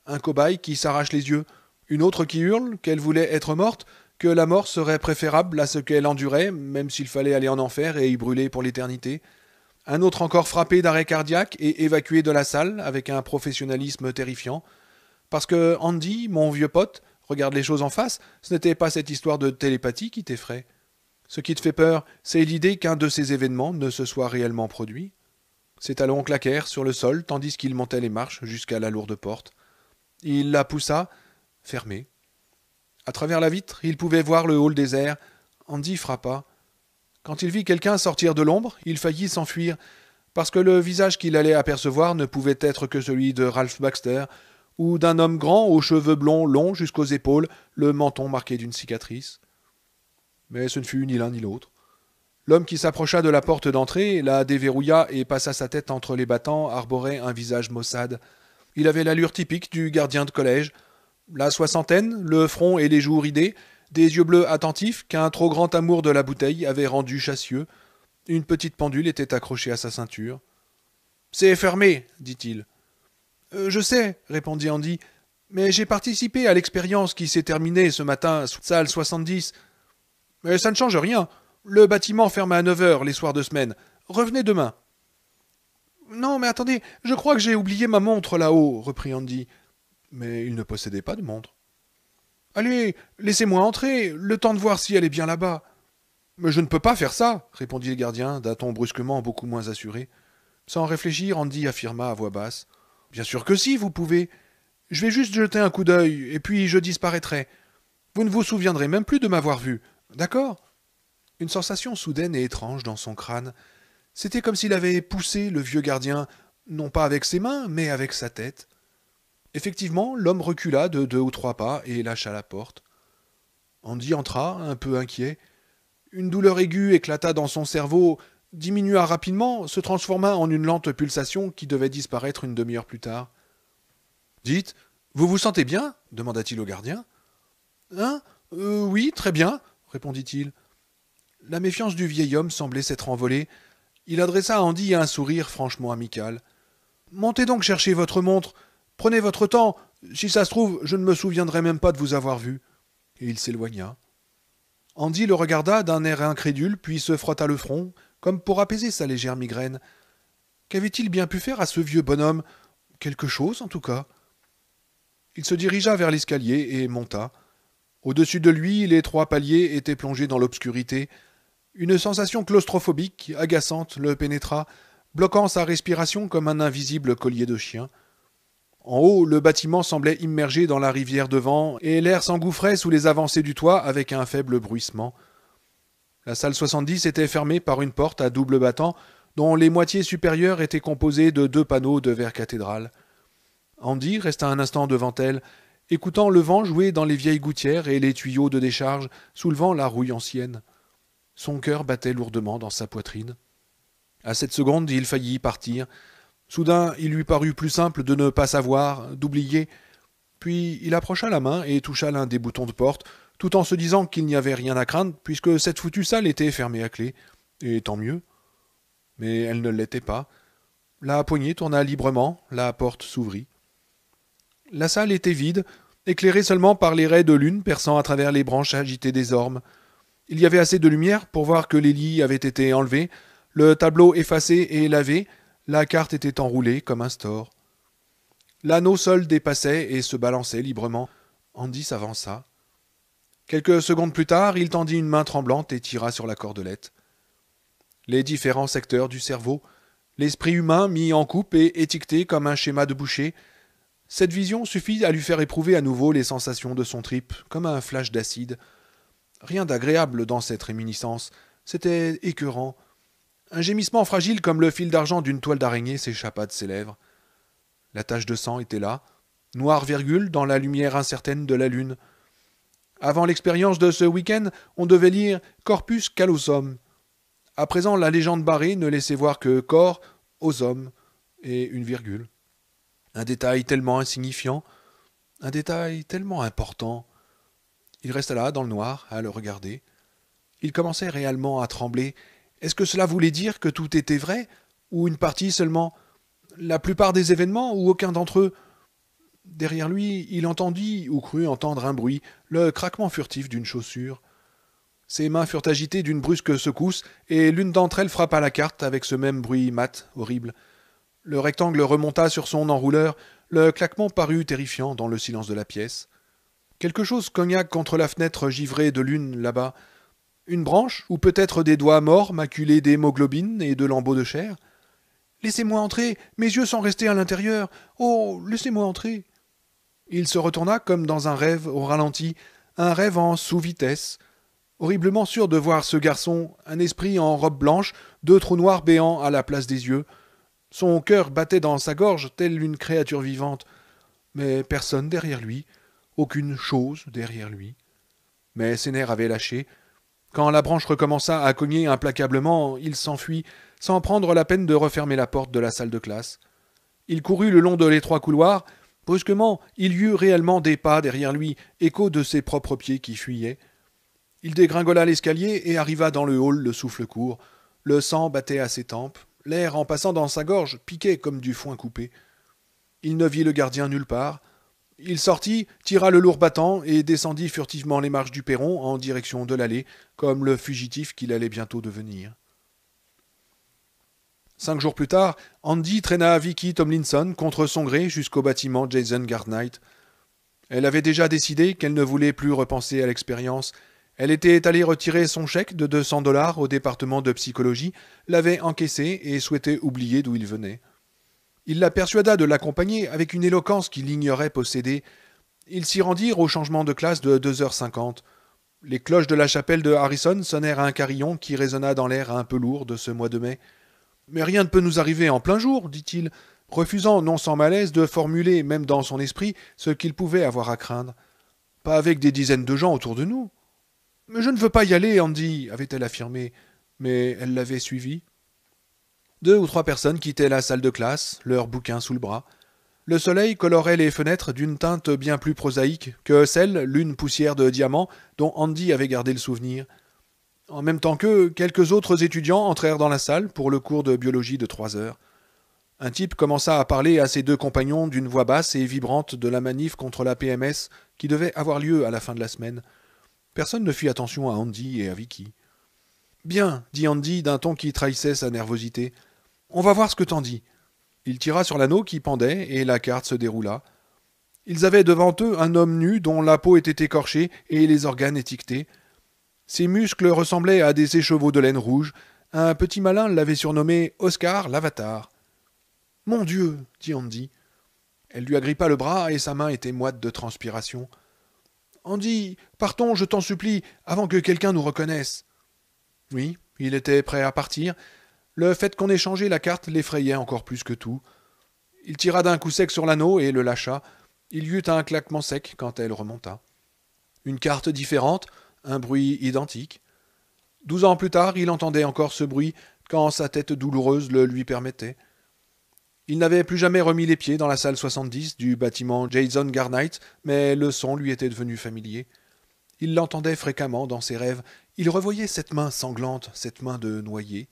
Un cobaye qui s'arrache les yeux. Une autre qui hurle qu'elle voulait être morte, que la mort serait préférable à ce qu'elle endurait, même s'il fallait aller en enfer et y brûler pour l'éternité. Un autre encore frappé d'arrêt cardiaque et évacué de la salle avec un professionnalisme terrifiant. Parce que Andy, mon vieux pote, regarde les choses en face, ce n'était pas cette histoire de télépathie qui t'effraie. Ce qui te fait peur, c'est l'idée qu'un de ces événements ne se soit réellement produit. Ses talons claquèrent sur le sol tandis qu'il montait les marches jusqu'à la lourde porte. Il la poussa, fermée. À travers la vitre, il pouvait voir le hall désert. Andy frappa. Quand il vit quelqu'un sortir de l'ombre, il faillit s'enfuir, parce que le visage qu'il allait apercevoir ne pouvait être que celui de Ralph Baxter, ou d'un homme grand aux cheveux blonds longs jusqu'aux épaules, le menton marqué d'une cicatrice. Mais ce ne fut ni l'un ni l'autre. L'homme qui s'approcha de la porte d'entrée la déverrouilla et passa sa tête entre les battants, arborait un visage maussade. Il avait l'allure typique du gardien de collège. La soixantaine, le front et les joues ridés, des yeux bleus attentifs qu'un trop grand amour de la bouteille avait rendu chassieux. Une petite pendule était accrochée à sa ceinture. C'est fermé, dit-il. Euh, je sais, répondit Andy, mais j'ai participé à l'expérience qui s'est terminée ce matin, salle 70. Mais ça ne change rien. Le bâtiment ferme à 9 heures les soirs de semaine. Revenez demain. Non, mais attendez, je crois que j'ai oublié ma montre là-haut, reprit Andy. Mais il ne possédait pas de montre. Allez, laissez-moi entrer, le temps de voir si elle est bien là-bas. Mais je ne peux pas faire ça, répondit le gardien, d'un ton brusquement beaucoup moins assuré. Sans réfléchir, Andy affirma à voix basse. Bien sûr que si, vous pouvez. Je vais juste jeter un coup d'œil, et puis je disparaîtrai. Vous ne vous souviendrez même plus de m'avoir vu, d'accord Une sensation soudaine et étrange dans son crâne. C'était comme s'il avait poussé le vieux gardien, non pas avec ses mains, mais avec sa tête. Effectivement, l'homme recula de deux ou trois pas et lâcha la porte. Andy entra, un peu inquiet. Une douleur aiguë éclata dans son cerveau, diminua rapidement, se transforma en une lente pulsation qui devait disparaître une demi-heure plus tard. Dites, vous vous sentez bien demanda-t-il au gardien. Hein euh, Oui, très bien, répondit-il. La méfiance du vieil homme semblait s'être envolée. Il adressa à Andy un sourire franchement amical. Montez donc chercher votre montre. Prenez votre temps. Si ça se trouve, je ne me souviendrai même pas de vous avoir vu. Et il s'éloigna. Andy le regarda d'un air incrédule, puis se frotta le front, comme pour apaiser sa légère migraine. Qu'avait-il bien pu faire à ce vieux bonhomme Quelque chose, en tout cas. Il se dirigea vers l'escalier et monta. Au-dessus de lui, les trois paliers étaient plongés dans l'obscurité. Une sensation claustrophobique, agaçante, le pénétra, bloquant sa respiration comme un invisible collier de chien. En haut, le bâtiment semblait immergé dans la rivière devant, et l'air s'engouffrait sous les avancées du toit avec un faible bruissement. La salle 70 était fermée par une porte à double battant dont les moitiés supérieures étaient composées de deux panneaux de verre cathédrale. Andy resta un instant devant elle, écoutant le vent jouer dans les vieilles gouttières et les tuyaux de décharge, soulevant la rouille ancienne. Son cœur battait lourdement dans sa poitrine. À cette seconde, il faillit partir. Soudain, il lui parut plus simple de ne pas savoir, d'oublier. Puis il approcha la main et toucha l'un des boutons de porte, tout en se disant qu'il n'y avait rien à craindre, puisque cette foutue salle était fermée à clé, et tant mieux. Mais elle ne l'était pas. La poignée tourna librement, la porte s'ouvrit. La salle était vide, éclairée seulement par les raies de lune perçant à travers les branches agitées des ormes. Il y avait assez de lumière pour voir que les lits avaient été enlevés, le tableau effacé et lavé, la carte était enroulée comme un store. L'anneau seul dépassait et se balançait librement. Andy s'avança. Quelques secondes plus tard, il tendit une main tremblante et tira sur la cordelette. Les différents secteurs du cerveau, l'esprit humain mis en coupe et étiqueté comme un schéma de boucher, cette vision suffit à lui faire éprouver à nouveau les sensations de son trip, comme un flash d'acide. Rien d'agréable dans cette réminiscence, c'était écœurant. Un gémissement fragile comme le fil d'argent d'une toile d'araignée s'échappa de ses lèvres. La tache de sang était là, noire virgule dans la lumière incertaine de la lune. Avant l'expérience de ce week-end, on devait lire Corpus callosum. À présent, la légende barrée ne laissait voir que corps, osum et une virgule. Un détail tellement insignifiant, un détail tellement important. Il resta là, dans le noir, à le regarder. Il commençait réellement à trembler. Est-ce que cela voulait dire que tout était vrai, ou une partie seulement La plupart des événements, ou aucun d'entre eux Derrière lui, il entendit ou crut entendre un bruit, le craquement furtif d'une chaussure. Ses mains furent agitées d'une brusque secousse, et l'une d'entre elles frappa la carte avec ce même bruit mat, horrible. Le rectangle remonta sur son enrouleur, le claquement parut terrifiant dans le silence de la pièce. Quelque chose cogna contre la fenêtre givrée de lune là-bas. Une branche, ou peut-être des doigts morts maculés d'hémoglobine et de lambeaux de chair. Laissez-moi entrer, mes yeux sont restés à l'intérieur. Oh, laissez-moi entrer. Il se retourna comme dans un rêve au ralenti, un rêve en sous-vitesse, horriblement sûr de voir ce garçon, un esprit en robe blanche, deux trous noirs béants à la place des yeux. Son cœur battait dans sa gorge telle une créature vivante, mais personne derrière lui, aucune chose derrière lui. Mais ses nerfs avaient lâché. Quand la branche recommença à cogner implacablement, il s'enfuit, sans prendre la peine de refermer la porte de la salle de classe. Il courut le long de l'étroit couloir, Brusquement, il y eut réellement des pas derrière lui, écho de ses propres pieds qui fuyaient. Il dégringola l'escalier et arriva dans le hall le souffle court. Le sang battait à ses tempes, l'air en passant dans sa gorge piquait comme du foin coupé. Il ne vit le gardien nulle part. Il sortit, tira le lourd battant et descendit furtivement les marches du perron en direction de l'allée, comme le fugitif qu'il allait bientôt devenir. Cinq jours plus tard, Andy traîna Vicky Tomlinson contre son gré jusqu'au bâtiment Jason Gardnight. Elle avait déjà décidé qu'elle ne voulait plus repenser à l'expérience. Elle était allée retirer son chèque de 200 dollars au département de psychologie, l'avait encaissé et souhaitait oublier d'où il venait. Il la persuada de l'accompagner avec une éloquence qu'il ignorait posséder. Ils s'y rendirent au changement de classe de 2h50. Les cloches de la chapelle de Harrison sonnèrent un carillon qui résonna dans l'air un peu lourd de ce mois de mai. Mais rien ne peut nous arriver en plein jour, dit-il, refusant non sans malaise de formuler, même dans son esprit, ce qu'il pouvait avoir à craindre. Pas avec des dizaines de gens autour de nous. Mais je ne veux pas y aller, Andy, avait-elle affirmé, mais elle l'avait suivi. Deux ou trois personnes quittaient la salle de classe, leurs bouquins sous le bras. Le soleil colorait les fenêtres d'une teinte bien plus prosaïque que celle, lune poussière de diamant, dont Andy avait gardé le souvenir en même temps que quelques autres étudiants entrèrent dans la salle pour le cours de biologie de trois heures. Un type commença à parler à ses deux compagnons d'une voix basse et vibrante de la manif contre la PMS qui devait avoir lieu à la fin de la semaine. Personne ne fit attention à Andy et à Vicky. Bien, dit Andy d'un ton qui trahissait sa nervosité. On va voir ce que t'en dis. Il tira sur l'anneau qui pendait et la carte se déroula. Ils avaient devant eux un homme nu dont la peau était écorchée et les organes étiquetés. Ses muscles ressemblaient à des écheveaux de laine rouge. Un petit malin l'avait surnommé Oscar l'Avatar. Mon Dieu dit Andy. Elle lui agrippa le bras et sa main était moite de transpiration. Andy, partons, je t'en supplie, avant que quelqu'un nous reconnaisse. Oui, il était prêt à partir. Le fait qu'on ait changé la carte l'effrayait encore plus que tout. Il tira d'un coup sec sur l'anneau et le lâcha. Il y eut un claquement sec quand elle remonta. Une carte différente, un bruit identique. Douze ans plus tard, il entendait encore ce bruit quand sa tête douloureuse le lui permettait. Il n'avait plus jamais remis les pieds dans la salle 70 du bâtiment Jason Garnight, mais le son lui était devenu familier. Il l'entendait fréquemment dans ses rêves. Il revoyait cette main sanglante, cette main de noyé.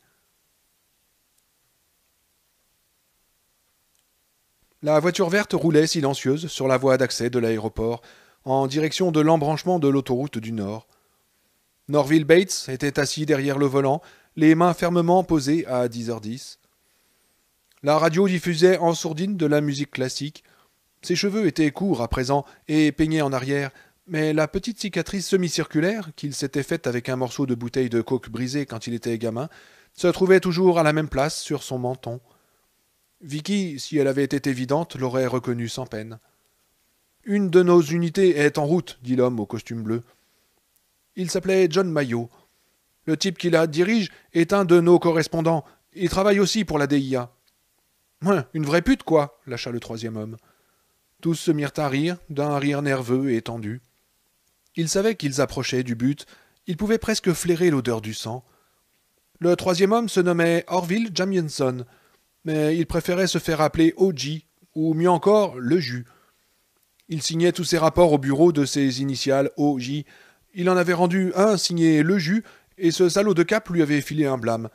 La voiture verte roulait silencieuse sur la voie d'accès de l'aéroport, en direction de l'embranchement de l'autoroute du Nord. Norville Bates était assis derrière le volant, les mains fermement posées à 10h10. La radio diffusait en sourdine de la musique classique. Ses cheveux étaient courts à présent et peignés en arrière, mais la petite cicatrice semi-circulaire qu'il s'était faite avec un morceau de bouteille de coke brisée quand il était gamin se trouvait toujours à la même place sur son menton. Vicky, si elle avait été évidente, l'aurait reconnue sans peine. Une de nos unités est en route, dit l'homme au costume bleu. Il s'appelait John Mayo. Le type qui la dirige est un de nos correspondants. Il travaille aussi pour la DIA. Hein, une vraie pute, quoi, lâcha le troisième homme. Tous se mirent à rire, d'un rire nerveux et tendu. Ils savaient qu'ils approchaient du but, ils pouvaient presque flairer l'odeur du sang. Le troisième homme se nommait Orville Jamieson, mais il préférait se faire appeler O.J., ou mieux encore, le jus. Il signait tous ses rapports au bureau de ses initiales O.J., il en avait rendu un signé Le Jus, et ce salaud de Cap lui avait filé un blâme.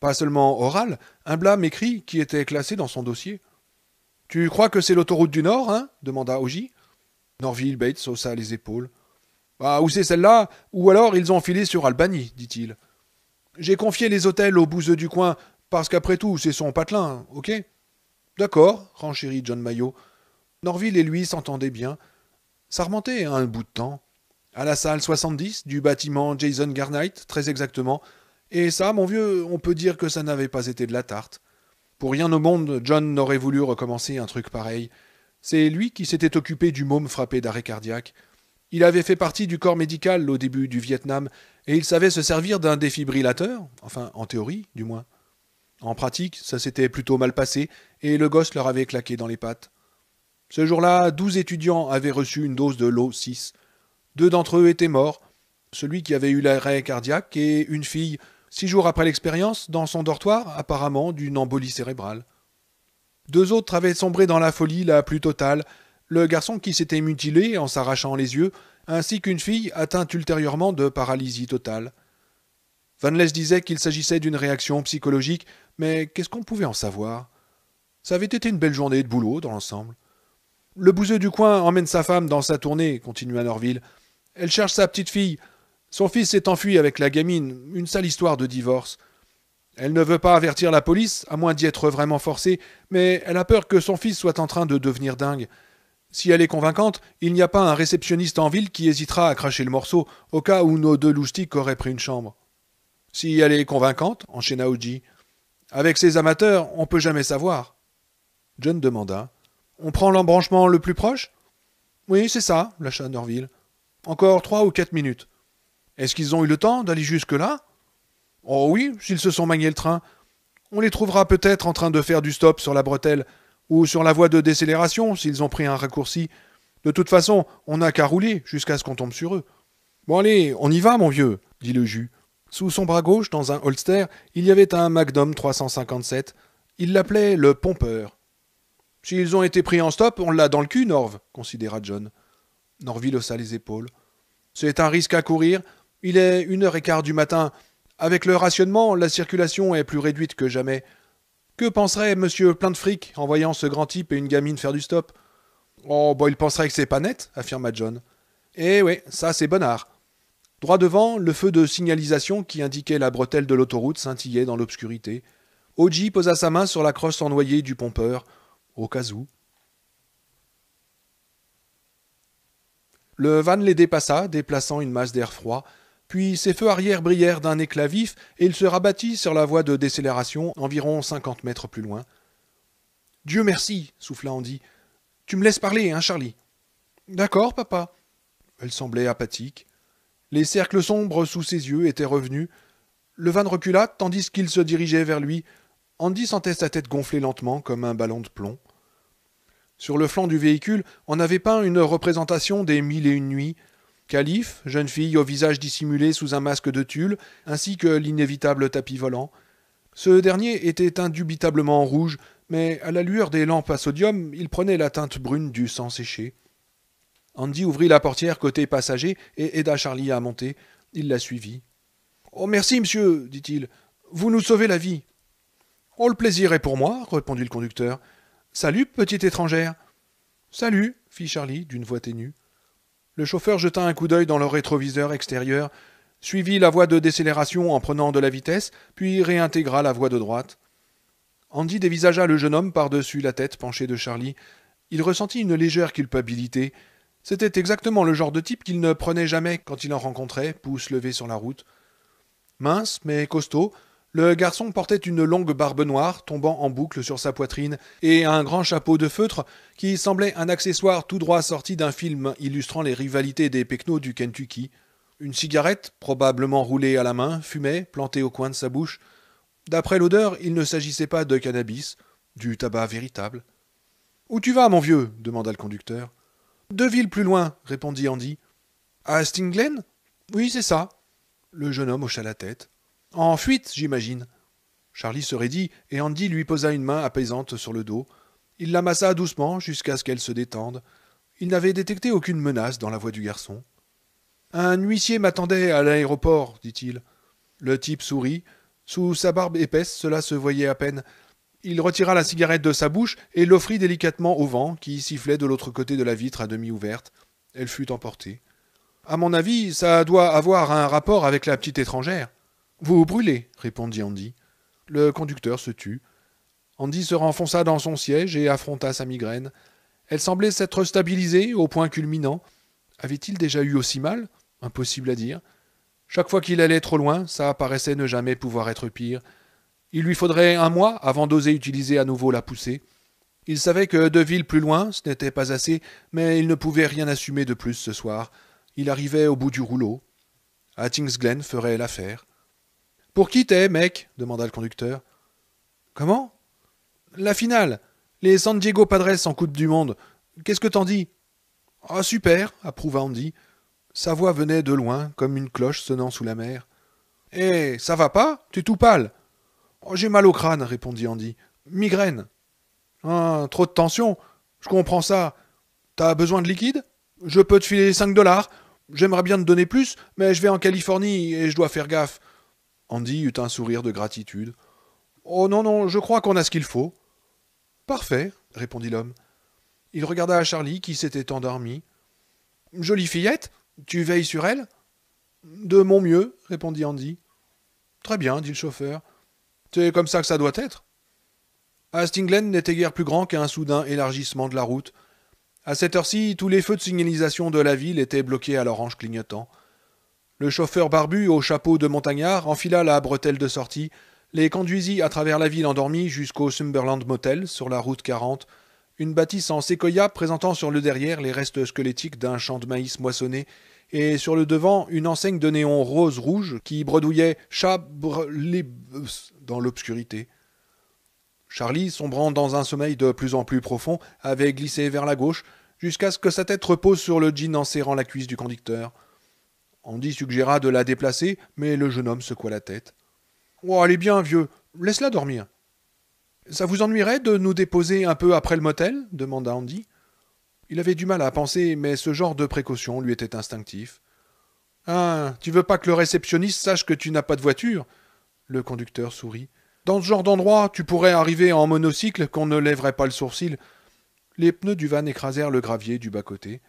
Pas seulement oral, un blâme écrit qui était classé dans son dossier. Tu crois que c'est l'autoroute du Nord, hein demanda Oji. Norville Bates haussa les épaules. Ah, ou c'est celle-là, ou alors ils ont filé sur Albany, dit-il. J'ai confié les hôtels au bouseux du coin, parce qu'après tout, c'est son patelin, ok D'accord, renchérit John Mayo. Norville et lui s'entendaient bien. Ça remontait à un bout de temps à la salle 70 du bâtiment Jason Garnight, très exactement. Et ça, mon vieux, on peut dire que ça n'avait pas été de la tarte. Pour rien au monde, John n'aurait voulu recommencer un truc pareil. C'est lui qui s'était occupé du môme frappé d'arrêt cardiaque. Il avait fait partie du corps médical au début du Vietnam, et il savait se servir d'un défibrillateur, enfin en théorie du moins. En pratique, ça s'était plutôt mal passé, et le gosse leur avait claqué dans les pattes. Ce jour-là, douze étudiants avaient reçu une dose de l'eau 6, deux d'entre eux étaient morts, celui qui avait eu l'arrêt cardiaque et une fille, six jours après l'expérience, dans son dortoir, apparemment d'une embolie cérébrale. Deux autres avaient sombré dans la folie la plus totale, le garçon qui s'était mutilé en s'arrachant les yeux, ainsi qu'une fille atteinte ultérieurement de paralysie totale. Van Les disait qu'il s'agissait d'une réaction psychologique, mais qu'est-ce qu'on pouvait en savoir Ça avait été une belle journée de boulot dans l'ensemble. Le bouseux du coin emmène sa femme dans sa tournée, continua Norville. Elle cherche sa petite fille. Son fils s'est enfui avec la gamine, une sale histoire de divorce. Elle ne veut pas avertir la police, à moins d'y être vraiment forcée, mais elle a peur que son fils soit en train de devenir dingue. Si elle est convaincante, il n'y a pas un réceptionniste en ville qui hésitera à cracher le morceau, au cas où nos deux loustiques auraient pris une chambre. Si elle est convaincante, enchaîna Oji. Avec ces amateurs, on peut jamais savoir. John demanda. On prend l'embranchement le plus proche Oui, c'est ça, lâcha Norville. Encore trois ou quatre minutes. Est-ce qu'ils ont eu le temps d'aller jusque-là Oh oui, s'ils se sont maniés le train. On les trouvera peut-être en train de faire du stop sur la bretelle, ou sur la voie de décélération s'ils ont pris un raccourci. De toute façon, on n'a qu'à rouler jusqu'à ce qu'on tombe sur eux. Bon allez, on y va, mon vieux, dit le jus. Sous son bras gauche, dans un holster, il y avait un Magnum 357. Il l'appelait le pompeur. S'ils ont été pris en stop, on l'a dans le cul, Norv, considéra John. Norville haussa les épaules. C'est un risque à courir. Il est une heure et quart du matin. Avec le rationnement, la circulation est plus réduite que jamais. Que penserait monsieur plein de fric en voyant ce grand type et une gamine faire du stop Oh, bah il penserait que c'est pas net, affirma John. Eh oui, ça c'est bon art. Droit devant, le feu de signalisation qui indiquait la bretelle de l'autoroute scintillait dans l'obscurité. Oji posa sa main sur la crosse noyer du pompeur, au cas où. Le van les dépassa, déplaçant une masse d'air froid, puis ses feux arrière brillèrent d'un éclat vif et il se rabattit sur la voie de décélération environ cinquante mètres plus loin. Dieu merci, souffla Andy. Tu me laisses parler, hein, Charlie D'accord, papa. Elle semblait apathique. Les cercles sombres sous ses yeux étaient revenus. Le van recula tandis qu'il se dirigeait vers lui. Andy sentait sa tête gonfler lentement comme un ballon de plomb. Sur le flanc du véhicule, on avait peint une représentation des mille et une nuits. Calife, jeune fille au visage dissimulé sous un masque de tulle, ainsi que l'inévitable tapis volant. Ce dernier était indubitablement rouge, mais à la lueur des lampes à sodium, il prenait la teinte brune du sang séché. Andy ouvrit la portière côté passager et aida Charlie à monter. Il la suivit. Oh merci, monsieur, dit-il. Vous nous sauvez la vie. Oh, le plaisir est pour moi, répondit le conducteur. Salut, petite étrangère. Salut, fit Charlie d'une voix ténue. Le chauffeur jeta un coup d'œil dans le rétroviseur extérieur, suivit la voie de décélération en prenant de la vitesse, puis réintégra la voie de droite. Andy dévisagea le jeune homme par-dessus la tête penchée de Charlie. Il ressentit une légère culpabilité. C'était exactement le genre de type qu'il ne prenait jamais quand il en rencontrait, pouce levé sur la route. Mince, mais costaud, le garçon portait une longue barbe noire tombant en boucle sur sa poitrine et un grand chapeau de feutre qui semblait un accessoire tout droit sorti d'un film illustrant les rivalités des pecnots du Kentucky. Une cigarette, probablement roulée à la main, fumait, plantée au coin de sa bouche. D'après l'odeur, il ne s'agissait pas de cannabis, du tabac véritable. Où tu vas, mon vieux demanda le conducteur. Deux villes plus loin, répondit Andy. À Stinglen Oui, c'est ça. Le jeune homme hocha la tête. En fuite, j'imagine. Charlie se raidit et Andy lui posa une main apaisante sur le dos. Il l'amassa doucement jusqu'à ce qu'elle se détende. Il n'avait détecté aucune menace dans la voix du garçon. Un huissier m'attendait à l'aéroport, dit-il. Le type sourit. Sous sa barbe épaisse, cela se voyait à peine. Il retira la cigarette de sa bouche et l'offrit délicatement au vent qui sifflait de l'autre côté de la vitre à demi ouverte. Elle fut emportée. À mon avis, ça doit avoir un rapport avec la petite étrangère. Vous brûlez, répondit Andy. Le conducteur se tut. Andy se renfonça dans son siège et affronta sa migraine. Elle semblait s'être stabilisée au point culminant. Avait-il déjà eu aussi mal Impossible à dire. Chaque fois qu'il allait trop loin, ça paraissait ne jamais pouvoir être pire. Il lui faudrait un mois avant d'oser utiliser à nouveau la poussée. Il savait que deux villes plus loin, ce n'était pas assez, mais il ne pouvait rien assumer de plus ce soir. Il arrivait au bout du rouleau. Hattings Glen ferait l'affaire. Pour qui t'es, mec demanda le conducteur. Comment La finale Les San Diego Padres en Coupe du Monde. Qu'est-ce que t'en dis Ah, super approuva Andy. Sa voix venait de loin, comme une cloche sonnant sous la mer. Eh, ça va pas T'es tout pâle oh, J'ai mal au crâne, répondit Andy. Migraine. Ah, trop de tension. Je comprends ça. T'as besoin de liquide Je peux te filer 5 dollars. J'aimerais bien te donner plus, mais je vais en Californie et je dois faire gaffe. Andy eut un sourire de gratitude. Oh non, non, je crois qu'on a ce qu'il faut. Parfait, répondit l'homme. Il regarda à Charlie qui s'était endormi. Jolie fillette, tu veilles sur elle De mon mieux, répondit Andy. Très bien, dit le chauffeur. C'est comme ça que ça doit être. Hastinglen n'était guère plus grand qu'un soudain élargissement de la route. À cette heure-ci, tous les feux de signalisation de la ville étaient bloqués à l'orange clignotant. Le chauffeur barbu au chapeau de montagnard enfila la bretelle de sortie, les conduisit à travers la ville endormie jusqu'au Sumberland Motel sur la route 40, une bâtisse en séquoia présentant sur le derrière les restes squelettiques d'un champ de maïs moissonné et sur le devant une enseigne de néon rose-rouge qui bredouillait chabre dans l'obscurité. Charlie, sombrant dans un sommeil de plus en plus profond, avait glissé vers la gauche jusqu'à ce que sa tête repose sur le jean en serrant la cuisse du conducteur. Andy suggéra de la déplacer, mais le jeune homme secoua la tête. Oh, allez bien, vieux, laisse-la dormir. Ça vous ennuierait de nous déposer un peu après le motel demanda Andy. Il avait du mal à penser, mais ce genre de précaution lui était instinctif. Hein, tu veux pas que le réceptionniste sache que tu n'as pas de voiture Le conducteur sourit. Dans ce genre d'endroit, tu pourrais arriver en monocycle qu'on ne lèverait pas le sourcil. Les pneus du van écrasèrent le gravier du bas-côté.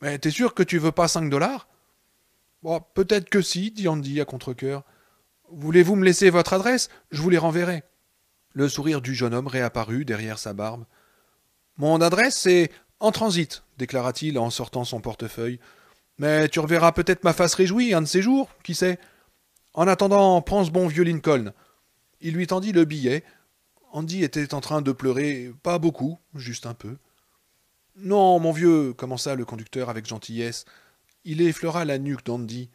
Mais t'es sûr que tu veux pas cinq dollars peut-être que si, dit Andy à contre-coeur. Voulez-vous me laisser votre adresse Je vous les renverrai. Le sourire du jeune homme réapparut derrière sa barbe. Mon adresse, est en transit, déclara-t-il en sortant son portefeuille. Mais tu reverras peut-être ma face réjouie un de ces jours, qui sait En attendant, prends ce bon vieux Lincoln. Il lui tendit le billet. Andy était en train de pleurer, pas beaucoup, juste un peu. Non, mon vieux, commença le conducteur avec gentillesse, il effleura la nuque d'Andy.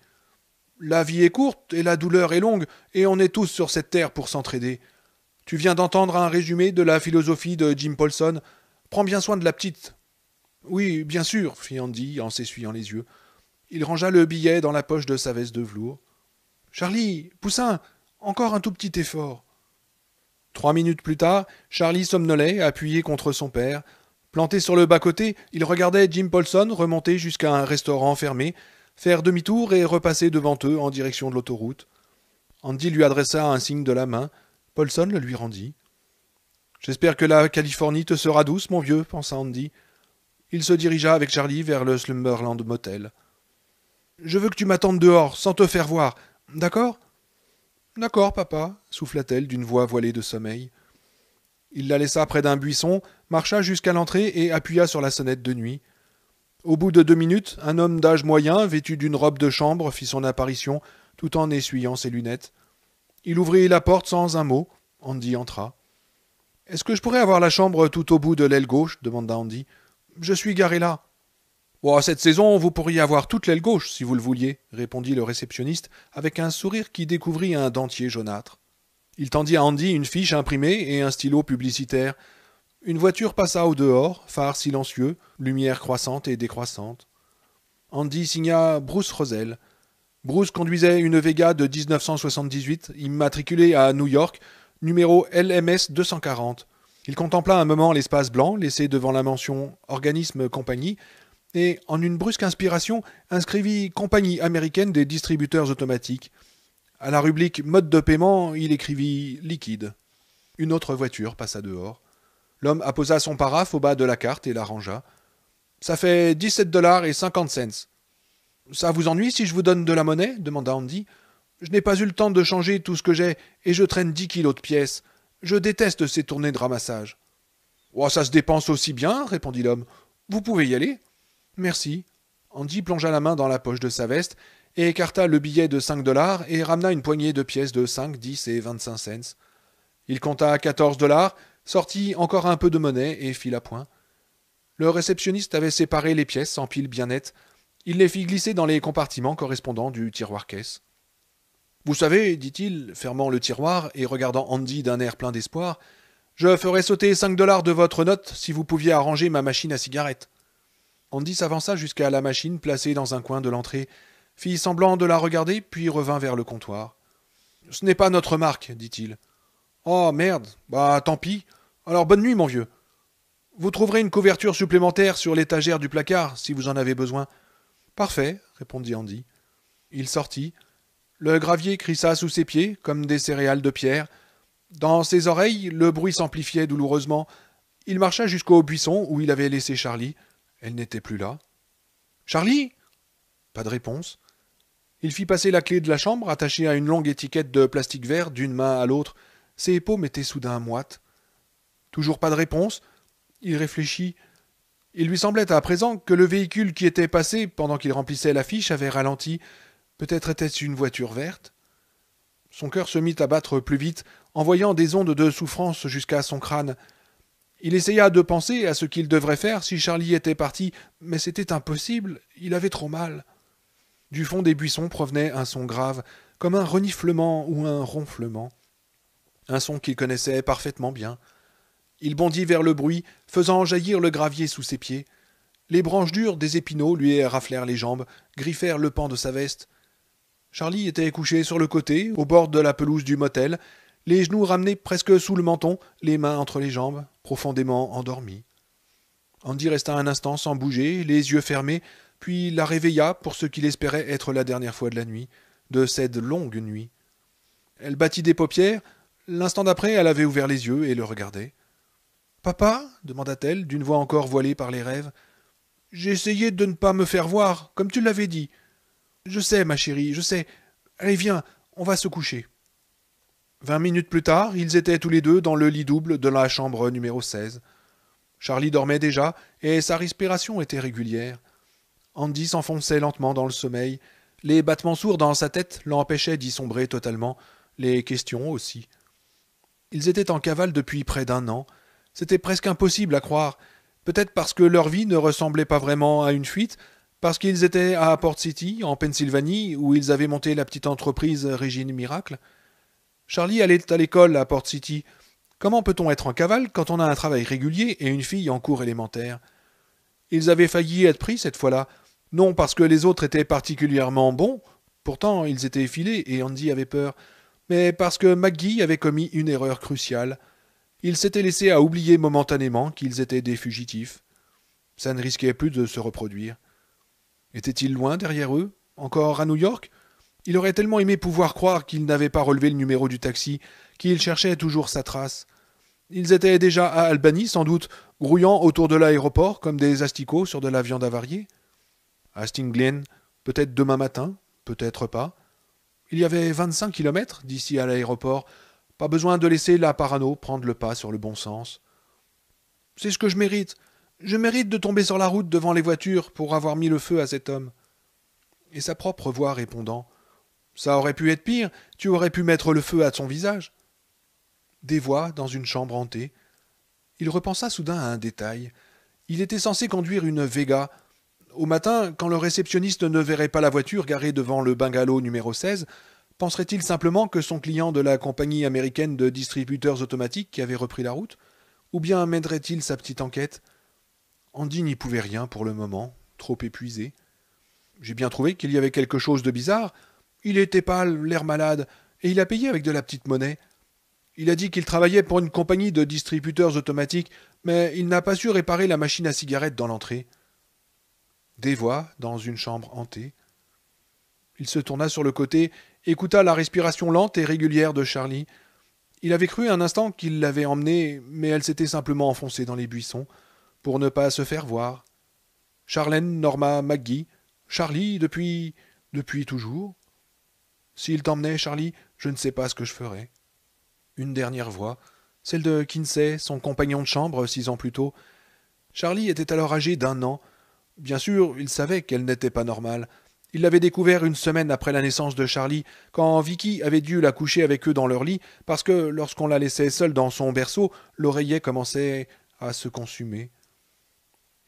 La vie est courte et la douleur est longue, et on est tous sur cette terre pour s'entraider. Tu viens d'entendre un résumé de la philosophie de Jim Paulson. Prends bien soin de la petite. Oui, bien sûr, fit Andy en s'essuyant les yeux. Il rangea le billet dans la poche de sa veste de velours. Charlie, Poussin, encore un tout petit effort. Trois minutes plus tard, Charlie somnolait, appuyé contre son père, Planté sur le bas-côté, il regardait Jim Paulson remonter jusqu'à un restaurant fermé, faire demi-tour et repasser devant eux en direction de l'autoroute. Andy lui adressa un signe de la main. Paulson le lui rendit. J'espère que la Californie te sera douce, mon vieux, pensa Andy. Il se dirigea avec Charlie vers le Slumberland Motel. Je veux que tu m'attendes dehors, sans te faire voir. D'accord D'accord, papa, souffla-t-elle d'une voix voilée de sommeil. Il la laissa près d'un buisson, marcha jusqu'à l'entrée et appuya sur la sonnette de nuit. Au bout de deux minutes, un homme d'âge moyen, vêtu d'une robe de chambre, fit son apparition, tout en essuyant ses lunettes. Il ouvrit la porte sans un mot. Andy entra. Est-ce que je pourrais avoir la chambre tout au bout de l'aile gauche demanda Andy. Je suis garé là. Oh, cette saison, vous pourriez avoir toute l'aile gauche si vous le vouliez, répondit le réceptionniste avec un sourire qui découvrit un dentier jaunâtre. Il tendit à Andy une fiche imprimée et un stylo publicitaire. Une voiture passa au dehors, phare silencieux, lumière croissante et décroissante. Andy signa Bruce Rosel. Bruce conduisait une Vega de 1978, immatriculée à New York, numéro LMS 240. Il contempla un moment l'espace blanc laissé devant la mention Organisme Compagnie et, en une brusque inspiration, inscrivit Compagnie américaine des distributeurs automatiques. À la rubrique Mode de paiement, il écrivit Liquide. Une autre voiture passa dehors. L'homme apposa son paraphe au bas de la carte et l'arrangea. « Ça fait dix-sept dollars et cinquante cents. Ça vous ennuie si je vous donne de la monnaie demanda Andy. Je n'ai pas eu le temps de changer tout ce que j'ai et je traîne dix kilos de pièces. Je déteste ces tournées de ramassage. Oh, ça se dépense aussi bien, répondit l'homme. Vous pouvez y aller. Merci. Andy plongea la main dans la poche de sa veste et écarta le billet de cinq dollars et ramena une poignée de pièces de cinq, dix et vingt-cinq cents. Il compta quatorze dollars sortit encore un peu de monnaie et la point. Le réceptionniste avait séparé les pièces en piles bien nettes. Il les fit glisser dans les compartiments correspondants du tiroir-caisse. Vous savez, dit-il, fermant le tiroir et regardant Andy d'un air plein d'espoir, je ferai sauter cinq dollars de votre note si vous pouviez arranger ma machine à cigarettes. Andy s'avança jusqu'à la machine placée dans un coin de l'entrée, fit semblant de la regarder, puis revint vers le comptoir. Ce n'est pas notre marque, dit-il. Oh merde, bah tant pis. Alors bonne nuit, mon vieux. Vous trouverez une couverture supplémentaire sur l'étagère du placard si vous en avez besoin. Parfait, répondit Andy. Il sortit. Le gravier crissa sous ses pieds comme des céréales de pierre. Dans ses oreilles, le bruit s'amplifiait douloureusement. Il marcha jusqu'au buisson où il avait laissé Charlie. Elle n'était plus là. Charlie Pas de réponse. Il fit passer la clé de la chambre attachée à une longue étiquette de plastique vert d'une main à l'autre. Ses épaules étaient soudain moites. Toujours pas de réponse. Il réfléchit. Il lui semblait à présent que le véhicule qui était passé pendant qu'il remplissait l'affiche avait ralenti. Peut-être était-ce une voiture verte Son cœur se mit à battre plus vite, en voyant des ondes de souffrance jusqu'à son crâne. Il essaya de penser à ce qu'il devrait faire si Charlie était parti, mais c'était impossible, il avait trop mal. Du fond des buissons provenait un son grave, comme un reniflement ou un ronflement un son qu'il connaissait parfaitement bien. Il bondit vers le bruit, faisant jaillir le gravier sous ses pieds. Les branches dures des épineaux lui raflèrent les jambes, griffèrent le pan de sa veste. Charlie était couché sur le côté, au bord de la pelouse du motel, les genoux ramenés presque sous le menton, les mains entre les jambes, profondément endormi. Andy resta un instant sans bouger, les yeux fermés, puis la réveilla pour ce qu'il espérait être la dernière fois de la nuit, de cette longue nuit. Elle battit des paupières, L'instant d'après, elle avait ouvert les yeux et le regardait. Papa demanda-t-elle, d'une voix encore voilée par les rêves. J'ai essayé de ne pas me faire voir, comme tu l'avais dit. Je sais, ma chérie, je sais. Allez, viens, on va se coucher. Vingt minutes plus tard, ils étaient tous les deux dans le lit double de la chambre numéro 16. Charlie dormait déjà, et sa respiration était régulière. Andy s'enfonçait lentement dans le sommeil. Les battements sourds dans sa tête l'empêchaient d'y sombrer totalement, les questions aussi. Ils étaient en cavale depuis près d'un an. C'était presque impossible à croire. Peut-être parce que leur vie ne ressemblait pas vraiment à une fuite, parce qu'ils étaient à Port City, en Pennsylvanie, où ils avaient monté la petite entreprise Régine Miracle. Charlie allait à l'école à Port City. Comment peut-on être en cavale quand on a un travail régulier et une fille en cours élémentaire Ils avaient failli être pris cette fois-là, non parce que les autres étaient particulièrement bons, pourtant ils étaient filés et Andy avait peur, mais parce que McGee avait commis une erreur cruciale. Il s'était laissé à oublier momentanément qu'ils étaient des fugitifs. Ça ne risquait plus de se reproduire. Était-il loin derrière eux Encore à New York Il aurait tellement aimé pouvoir croire qu'il n'avait pas relevé le numéro du taxi, qu'il cherchait toujours sa trace. Ils étaient déjà à Albany, sans doute, grouillant autour de l'aéroport comme des asticots sur de la viande avariée. À Stinglien, peut-être demain matin, peut-être pas. Il y avait vingt-cinq kilomètres d'ici à l'aéroport. Pas besoin de laisser la parano prendre le pas sur le bon sens. C'est ce que je mérite. Je mérite de tomber sur la route devant les voitures pour avoir mis le feu à cet homme. Et sa propre voix répondant Ça aurait pu être pire, tu aurais pu mettre le feu à son visage. Des voix dans une chambre hantée. Il repensa soudain à un détail. Il était censé conduire une Vega, au matin, quand le réceptionniste ne verrait pas la voiture garée devant le bungalow numéro 16, penserait-il simplement que son client de la compagnie américaine de distributeurs automatiques qui avait repris la route Ou bien mènerait-il sa petite enquête Andy n'y pouvait rien pour le moment, trop épuisé. J'ai bien trouvé qu'il y avait quelque chose de bizarre. Il était pâle, l'air malade, et il a payé avec de la petite monnaie. Il a dit qu'il travaillait pour une compagnie de distributeurs automatiques, mais il n'a pas su réparer la machine à cigarettes dans l'entrée des voix dans une chambre hantée. Il se tourna sur le côté, écouta la respiration lente et régulière de Charlie. Il avait cru un instant qu'il l'avait emmenée, mais elle s'était simplement enfoncée dans les buissons, pour ne pas se faire voir. Charlène Norma McGee, Charlie depuis. depuis toujours. S'il t'emmenait, Charlie, je ne sais pas ce que je ferais. Une dernière voix, celle de Kinsey, son compagnon de chambre six ans plus tôt. Charlie était alors âgé d'un an, Bien sûr, il savait qu'elle n'était pas normale. Il l'avait découvert une semaine après la naissance de Charlie, quand Vicky avait dû la coucher avec eux dans leur lit, parce que lorsqu'on la laissait seule dans son berceau, l'oreiller commençait à se consumer.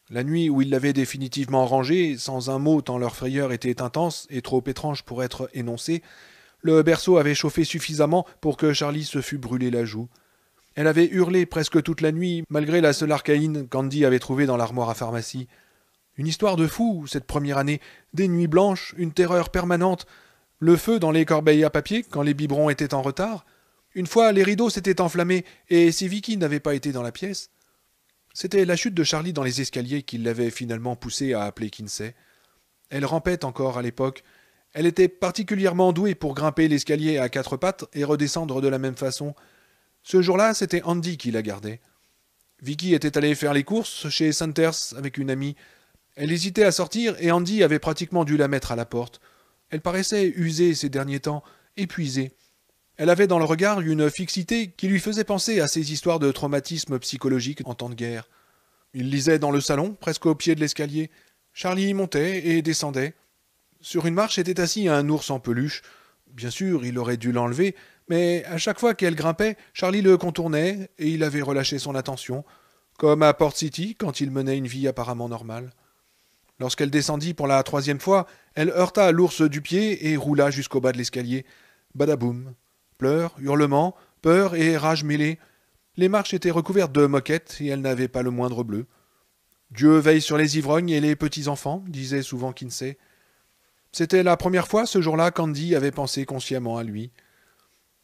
La nuit où il l'avait définitivement rangée, sans un mot tant leur frayeur était intense et trop étrange pour être énoncée, le berceau avait chauffé suffisamment pour que Charlie se fût brûlé la joue. Elle avait hurlé presque toute la nuit, malgré la seule arcaïne qu'Andy avait trouvée dans l'armoire à pharmacie. Une histoire de fou, cette première année. Des nuits blanches, une terreur permanente, le feu dans les corbeilles à papier quand les biberons étaient en retard. Une fois, les rideaux s'étaient enflammés, et si Vicky n'avait pas été dans la pièce. C'était la chute de Charlie dans les escaliers qui l'avait finalement poussée à appeler Kinsey. Elle rampait encore à l'époque. Elle était particulièrement douée pour grimper l'escalier à quatre pattes et redescendre de la même façon. Ce jour-là, c'était Andy qui la gardait. Vicky était allée faire les courses chez Santers avec une amie. Elle hésitait à sortir et Andy avait pratiquement dû la mettre à la porte. Elle paraissait usée ces derniers temps, épuisée. Elle avait dans le regard une fixité qui lui faisait penser à ces histoires de traumatisme psychologique en temps de guerre. Il lisait dans le salon, presque au pied de l'escalier. Charlie montait et descendait. Sur une marche était assis un ours en peluche. Bien sûr, il aurait dû l'enlever, mais à chaque fois qu'elle grimpait, Charlie le contournait et il avait relâché son attention, comme à Port City quand il menait une vie apparemment normale. Lorsqu'elle descendit pour la troisième fois, elle heurta l'ours du pied et roula jusqu'au bas de l'escalier. Badaboum. Pleurs, hurlements, peur et rage mêlées. Les marches étaient recouvertes de moquettes et elle n'avait pas le moindre bleu. Dieu veille sur les ivrognes et les petits-enfants, disait souvent Kinsey. C'était la première fois ce jour-là qu'Andy avait pensé consciemment à lui.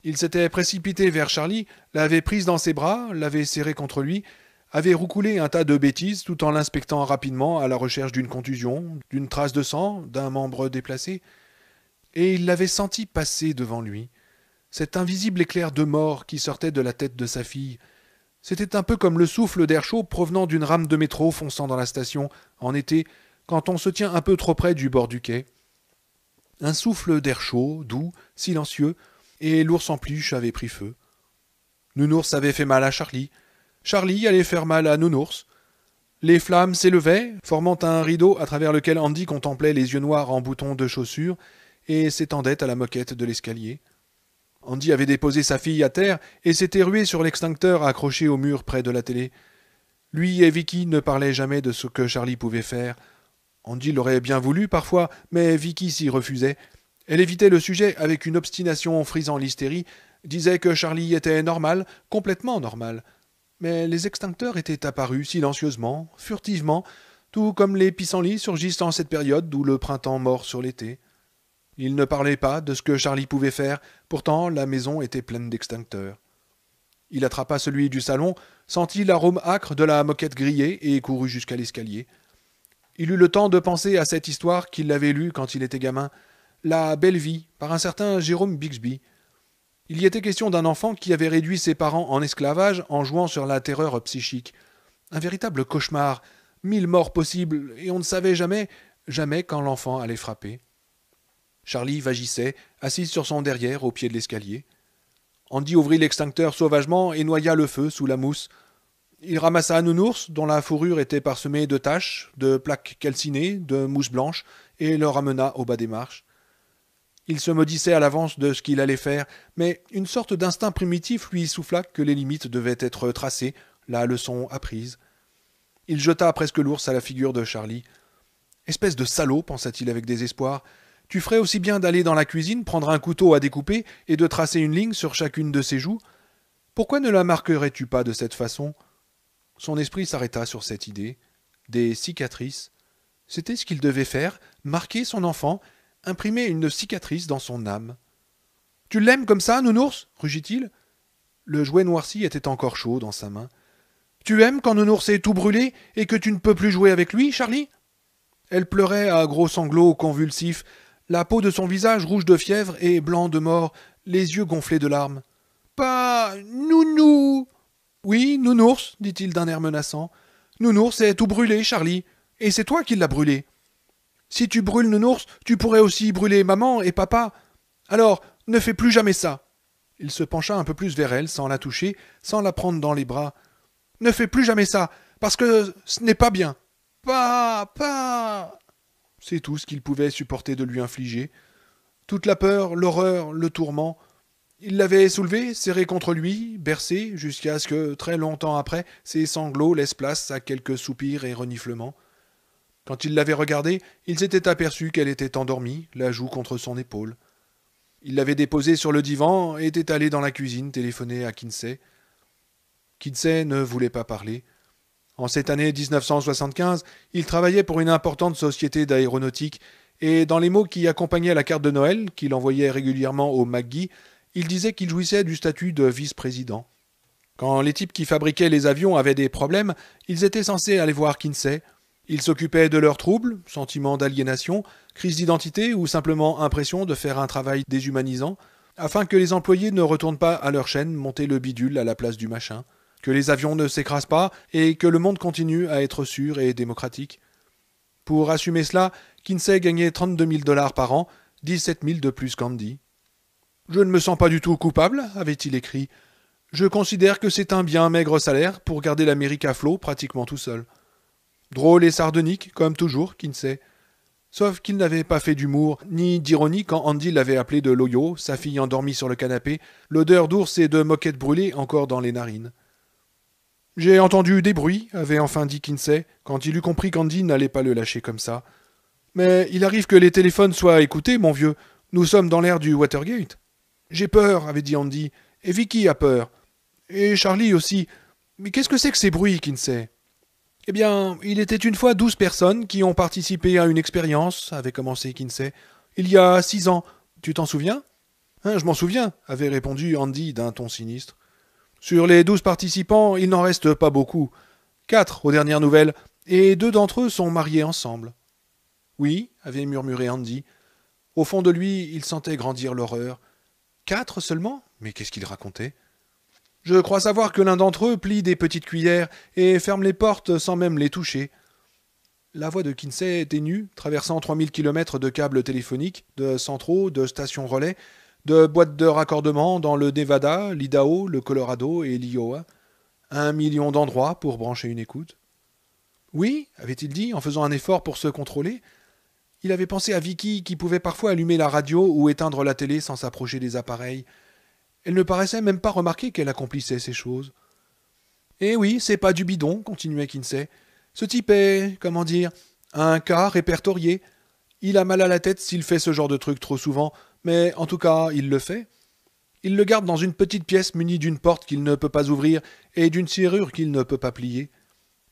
Il s'était précipité vers Charlie, l'avait prise dans ses bras, l'avait serrée contre lui, avait roucoulé un tas de bêtises tout en l'inspectant rapidement à la recherche d'une contusion, d'une trace de sang, d'un membre déplacé, et il l'avait senti passer devant lui, cet invisible éclair de mort qui sortait de la tête de sa fille. C'était un peu comme le souffle d'air chaud provenant d'une rame de métro fonçant dans la station, en été, quand on se tient un peu trop près du bord du quai. Un souffle d'air chaud, doux, silencieux, et l'ours en pluche avait pris feu. Nounours avait fait mal à Charlie, Charlie allait faire mal à Nounours. Les flammes s'élevaient, formant un rideau à travers lequel Andy contemplait les yeux noirs en boutons de chaussures et s'étendait à la moquette de l'escalier. Andy avait déposé sa fille à terre et s'était rué sur l'extincteur accroché au mur près de la télé. Lui et Vicky ne parlaient jamais de ce que Charlie pouvait faire. Andy l'aurait bien voulu parfois, mais Vicky s'y refusait. Elle évitait le sujet avec une obstination frisant l'hystérie, disait que Charlie était normal, complètement normal mais les extincteurs étaient apparus silencieusement, furtivement, tout comme les pissenlits surgissent en cette période d'où le printemps mort sur l'été. Il ne parlait pas de ce que Charlie pouvait faire, pourtant la maison était pleine d'extincteurs. Il attrapa celui du salon, sentit l'arôme âcre de la moquette grillée et courut jusqu'à l'escalier. Il eut le temps de penser à cette histoire qu'il avait lue quand il était gamin, La Belle Vie, par un certain Jérôme Bixby, il y était question d'un enfant qui avait réduit ses parents en esclavage en jouant sur la terreur psychique. Un véritable cauchemar, mille morts possibles, et on ne savait jamais, jamais quand l'enfant allait frapper. Charlie vagissait, assise sur son derrière au pied de l'escalier. Andy ouvrit l'extincteur sauvagement et noya le feu sous la mousse. Il ramassa un nounours, dont la fourrure était parsemée de taches, de plaques calcinées, de mousse blanche, et le ramena au bas des marches. Il se maudissait à l'avance de ce qu'il allait faire, mais une sorte d'instinct primitif lui souffla que les limites devaient être tracées, la leçon apprise. Il jeta presque l'ours à la figure de Charlie. Espèce de salaud, pensa-t-il avec désespoir, tu ferais aussi bien d'aller dans la cuisine, prendre un couteau à découper et de tracer une ligne sur chacune de ses joues. Pourquoi ne la marquerais-tu pas de cette façon Son esprit s'arrêta sur cette idée. Des cicatrices. C'était ce qu'il devait faire, marquer son enfant, imprimait une cicatrice dans son âme. Tu l'aimes comme ça, nounours rugit-il. Le jouet noirci était encore chaud dans sa main. Tu aimes quand nounours est tout brûlé et que tu ne peux plus jouer avec lui, Charlie Elle pleurait à gros sanglots convulsifs, la peau de son visage rouge de fièvre et blanc de mort, les yeux gonflés de larmes. Pas nounou Oui, nounours, dit-il d'un air menaçant. Nounours est tout brûlé, Charlie, et c'est toi qui l'as brûlé. Si tu brûles Nounours, tu pourrais aussi brûler maman et papa. Alors, ne fais plus jamais ça. Il se pencha un peu plus vers elle, sans la toucher, sans la prendre dans les bras. Ne fais plus jamais ça, parce que ce n'est pas bien. Papa C'est tout ce qu'il pouvait supporter de lui infliger. Toute la peur, l'horreur, le tourment. Il l'avait soulevée, serrée contre lui, bercée, jusqu'à ce que, très longtemps après, ses sanglots laissent place à quelques soupirs et reniflements. Quand il l'avait regardée, il s'était aperçus qu'elle était endormie, la joue contre son épaule. Il l'avait déposée sur le divan et était allé dans la cuisine téléphoner à Kinsey. Kinsey ne voulait pas parler. En cette année 1975, il travaillait pour une importante société d'aéronautique, et dans les mots qui accompagnaient la carte de Noël, qu'il envoyait régulièrement au McGee, il disait qu'il jouissait du statut de vice-président. Quand les types qui fabriquaient les avions avaient des problèmes, ils étaient censés aller voir Kinsey. Ils s'occupaient de leurs troubles, sentiments d'aliénation, crise d'identité ou simplement impression de faire un travail déshumanisant, afin que les employés ne retournent pas à leur chaîne monter le bidule à la place du machin, que les avions ne s'écrasent pas et que le monde continue à être sûr et démocratique. Pour assumer cela, Kinsey gagnait 32 000 dollars par an, 17 000 de plus qu'Andy. Je ne me sens pas du tout coupable, avait-il écrit. Je considère que c'est un bien maigre salaire pour garder l'Amérique à flot pratiquement tout seul drôle et sardonique, comme toujours, Kinsey. Sauf qu'il n'avait pas fait d'humour, ni d'ironie quand Andy l'avait appelé de Loyo, sa fille endormie sur le canapé, l'odeur d'ours et de moquettes brûlées encore dans les narines. J'ai entendu des bruits, avait enfin dit Kinsey, quand il eut compris qu'Andy n'allait pas le lâcher comme ça. Mais il arrive que les téléphones soient écoutés, mon vieux. Nous sommes dans l'ère du Watergate. J'ai peur, avait dit Andy, et Vicky a peur. Et Charlie aussi. Mais qu'est-ce que c'est que ces bruits, Kinsey eh bien, il était une fois douze personnes qui ont participé à une expérience, avait commencé Kinsey. Il y a six ans, tu t'en souviens hein, Je m'en souviens, avait répondu Andy d'un ton sinistre. Sur les douze participants, il n'en reste pas beaucoup. Quatre aux dernières nouvelles, et deux d'entre eux sont mariés ensemble. Oui, avait murmuré Andy. Au fond de lui, il sentait grandir l'horreur. Quatre seulement Mais qu'est-ce qu'il racontait je crois savoir que l'un d'entre eux plie des petites cuillères et ferme les portes sans même les toucher. La voix de Kinsey était nue, traversant 3000 km de câbles téléphoniques, de centraux, de stations relais, de boîtes de raccordement dans le Nevada, l'Idaho, le Colorado et l'Iowa. Un million d'endroits pour brancher une écoute. Oui, avait-il dit, en faisant un effort pour se contrôler. Il avait pensé à Vicky qui pouvait parfois allumer la radio ou éteindre la télé sans s'approcher des appareils. Elle ne paraissait même pas remarquer qu'elle accomplissait ces choses. Eh oui, c'est pas du bidon, continuait Kinsey. Ce type est, comment dire, un cas répertorié. Il a mal à la tête s'il fait ce genre de truc trop souvent, mais en tout cas, il le fait. Il le garde dans une petite pièce munie d'une porte qu'il ne peut pas ouvrir et d'une serrure qu'il ne peut pas plier.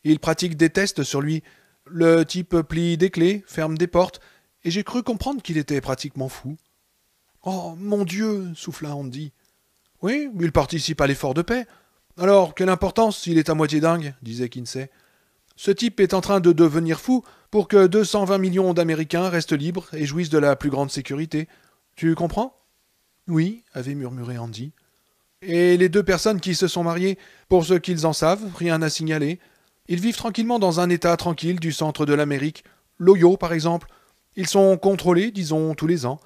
Il pratique des tests sur lui. Le type plie des clés, ferme des portes, et j'ai cru comprendre qu'il était pratiquement fou. Oh mon Dieu souffla Andy. Oui, il participe à l'effort de paix. Alors, quelle importance s'il est à moitié dingue disait Kinsey. Ce type est en train de devenir fou pour que 220 millions d'Américains restent libres et jouissent de la plus grande sécurité. Tu comprends Oui, avait murmuré Andy. Et les deux personnes qui se sont mariées, pour ce qu'ils en savent, rien à signaler. Ils vivent tranquillement dans un état tranquille du centre de l'Amérique, l'Oyo par exemple. Ils sont contrôlés, disons, tous les ans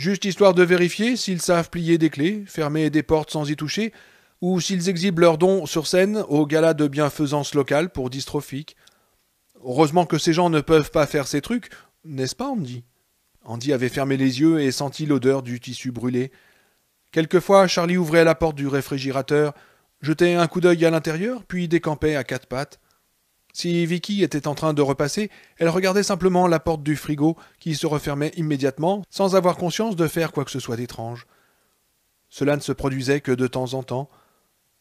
juste histoire de vérifier s'ils savent plier des clés, fermer des portes sans y toucher, ou s'ils exhibent leurs dons sur scène au gala de bienfaisance locale pour dystrophique. Heureusement que ces gens ne peuvent pas faire ces trucs, n'est-ce pas, Andy Andy avait fermé les yeux et senti l'odeur du tissu brûlé. Quelquefois, Charlie ouvrait la porte du réfrigérateur, jetait un coup d'œil à l'intérieur, puis décampait à quatre pattes. Si Vicky était en train de repasser, elle regardait simplement la porte du frigo qui se refermait immédiatement sans avoir conscience de faire quoi que ce soit d'étrange. Cela ne se produisait que de temps en temps.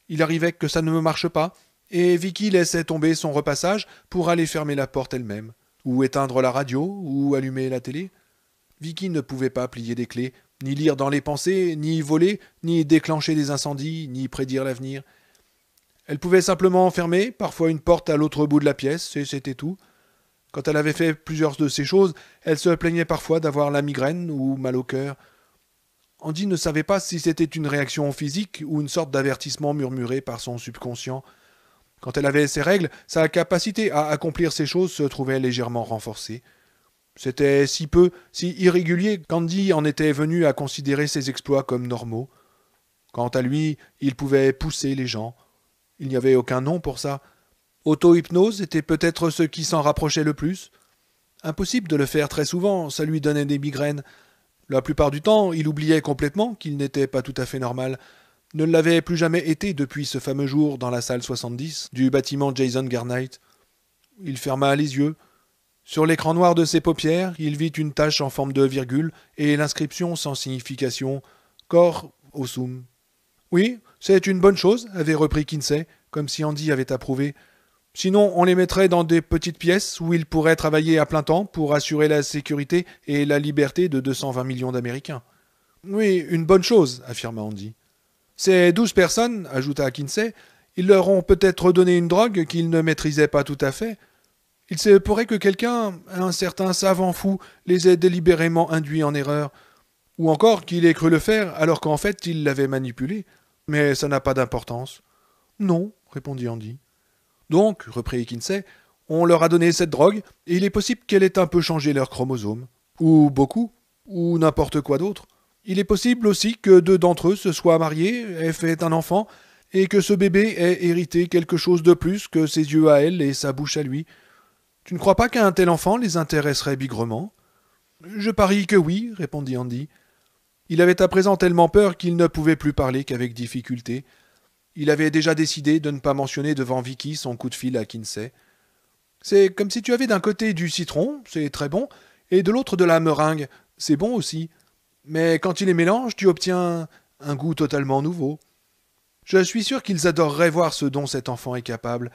Il arrivait que ça ne me marche pas, et Vicky laissait tomber son repassage pour aller fermer la porte elle-même, ou éteindre la radio, ou allumer la télé. Vicky ne pouvait pas plier des clés, ni lire dans les pensées, ni voler, ni déclencher des incendies, ni prédire l'avenir. Elle pouvait simplement fermer, parfois une porte à l'autre bout de la pièce, et c'était tout. Quand elle avait fait plusieurs de ces choses, elle se plaignait parfois d'avoir la migraine ou mal au cœur. Andy ne savait pas si c'était une réaction physique ou une sorte d'avertissement murmuré par son subconscient. Quand elle avait ses règles, sa capacité à accomplir ces choses se trouvait légèrement renforcée. C'était si peu, si irrégulier qu'Andy en était venu à considérer ses exploits comme normaux. Quant à lui, il pouvait pousser les gens, il n'y avait aucun nom pour ça. Auto-hypnose était peut-être ce qui s'en rapprochait le plus. Impossible de le faire très souvent, ça lui donnait des migraines. La plupart du temps, il oubliait complètement qu'il n'était pas tout à fait normal. Ne l'avait plus jamais été depuis ce fameux jour dans la salle 70 du bâtiment Jason Garnight. Il ferma les yeux. Sur l'écran noir de ses paupières, il vit une tache en forme de virgule et l'inscription sans signification au osum oui, c'est une bonne chose, avait repris Kinsey, comme si Andy avait approuvé. Sinon, on les mettrait dans des petites pièces où ils pourraient travailler à plein temps pour assurer la sécurité et la liberté de 220 millions d'Américains. Oui, une bonne chose, affirma Andy. Ces douze personnes, ajouta Kinsey, ils leur ont peut-être donné une drogue qu'ils ne maîtrisaient pas tout à fait. Il se pourrait que quelqu'un, un certain savant fou, les ait délibérément induits en erreur, ou encore qu'il ait cru le faire alors qu'en fait il l'avait manipulé. Mais ça n'a pas d'importance. Non, répondit Andy. Donc, reprit Kinsey, « on leur a donné cette drogue, et il est possible qu'elle ait un peu changé leurs chromosomes. Ou beaucoup, ou n'importe quoi d'autre. Il est possible aussi que deux d'entre eux se soient mariés, aient fait un enfant, et que ce bébé ait hérité quelque chose de plus que ses yeux à elle et sa bouche à lui. Tu ne crois pas qu'un tel enfant les intéresserait bigrement Je parie que oui, répondit Andy. Il avait à présent tellement peur qu'il ne pouvait plus parler qu'avec difficulté. Il avait déjà décidé de ne pas mentionner devant Vicky son coup de fil à Kinsey. C'est comme si tu avais d'un côté du citron, c'est très bon, et de l'autre de la meringue, c'est bon aussi. Mais quand il les mélange, tu obtiens un goût totalement nouveau. Je suis sûr qu'ils adoreraient voir ce dont cet enfant est capable.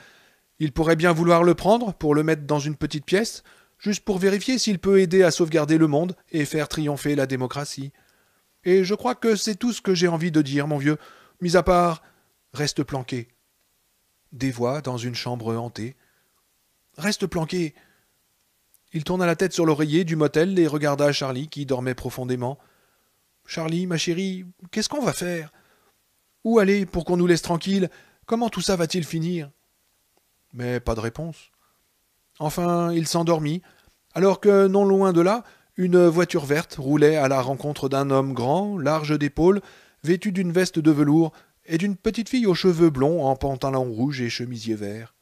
Ils pourraient bien vouloir le prendre pour le mettre dans une petite pièce, juste pour vérifier s'il peut aider à sauvegarder le monde et faire triompher la démocratie. Et je crois que c'est tout ce que j'ai envie de dire, mon vieux. Mis à part, reste planqué. Des voix dans une chambre hantée. Reste planqué. Il tourna la tête sur l'oreiller du motel et regarda Charlie qui dormait profondément. Charlie, ma chérie, qu'est-ce qu'on va faire Où aller pour qu'on nous laisse tranquille Comment tout ça va-t-il finir Mais pas de réponse. Enfin, il s'endormit, alors que, non loin de là, une voiture verte roulait à la rencontre d'un homme grand, large d'épaules, vêtu d'une veste de velours et d'une petite fille aux cheveux blonds en pantalon rouge et chemisier vert.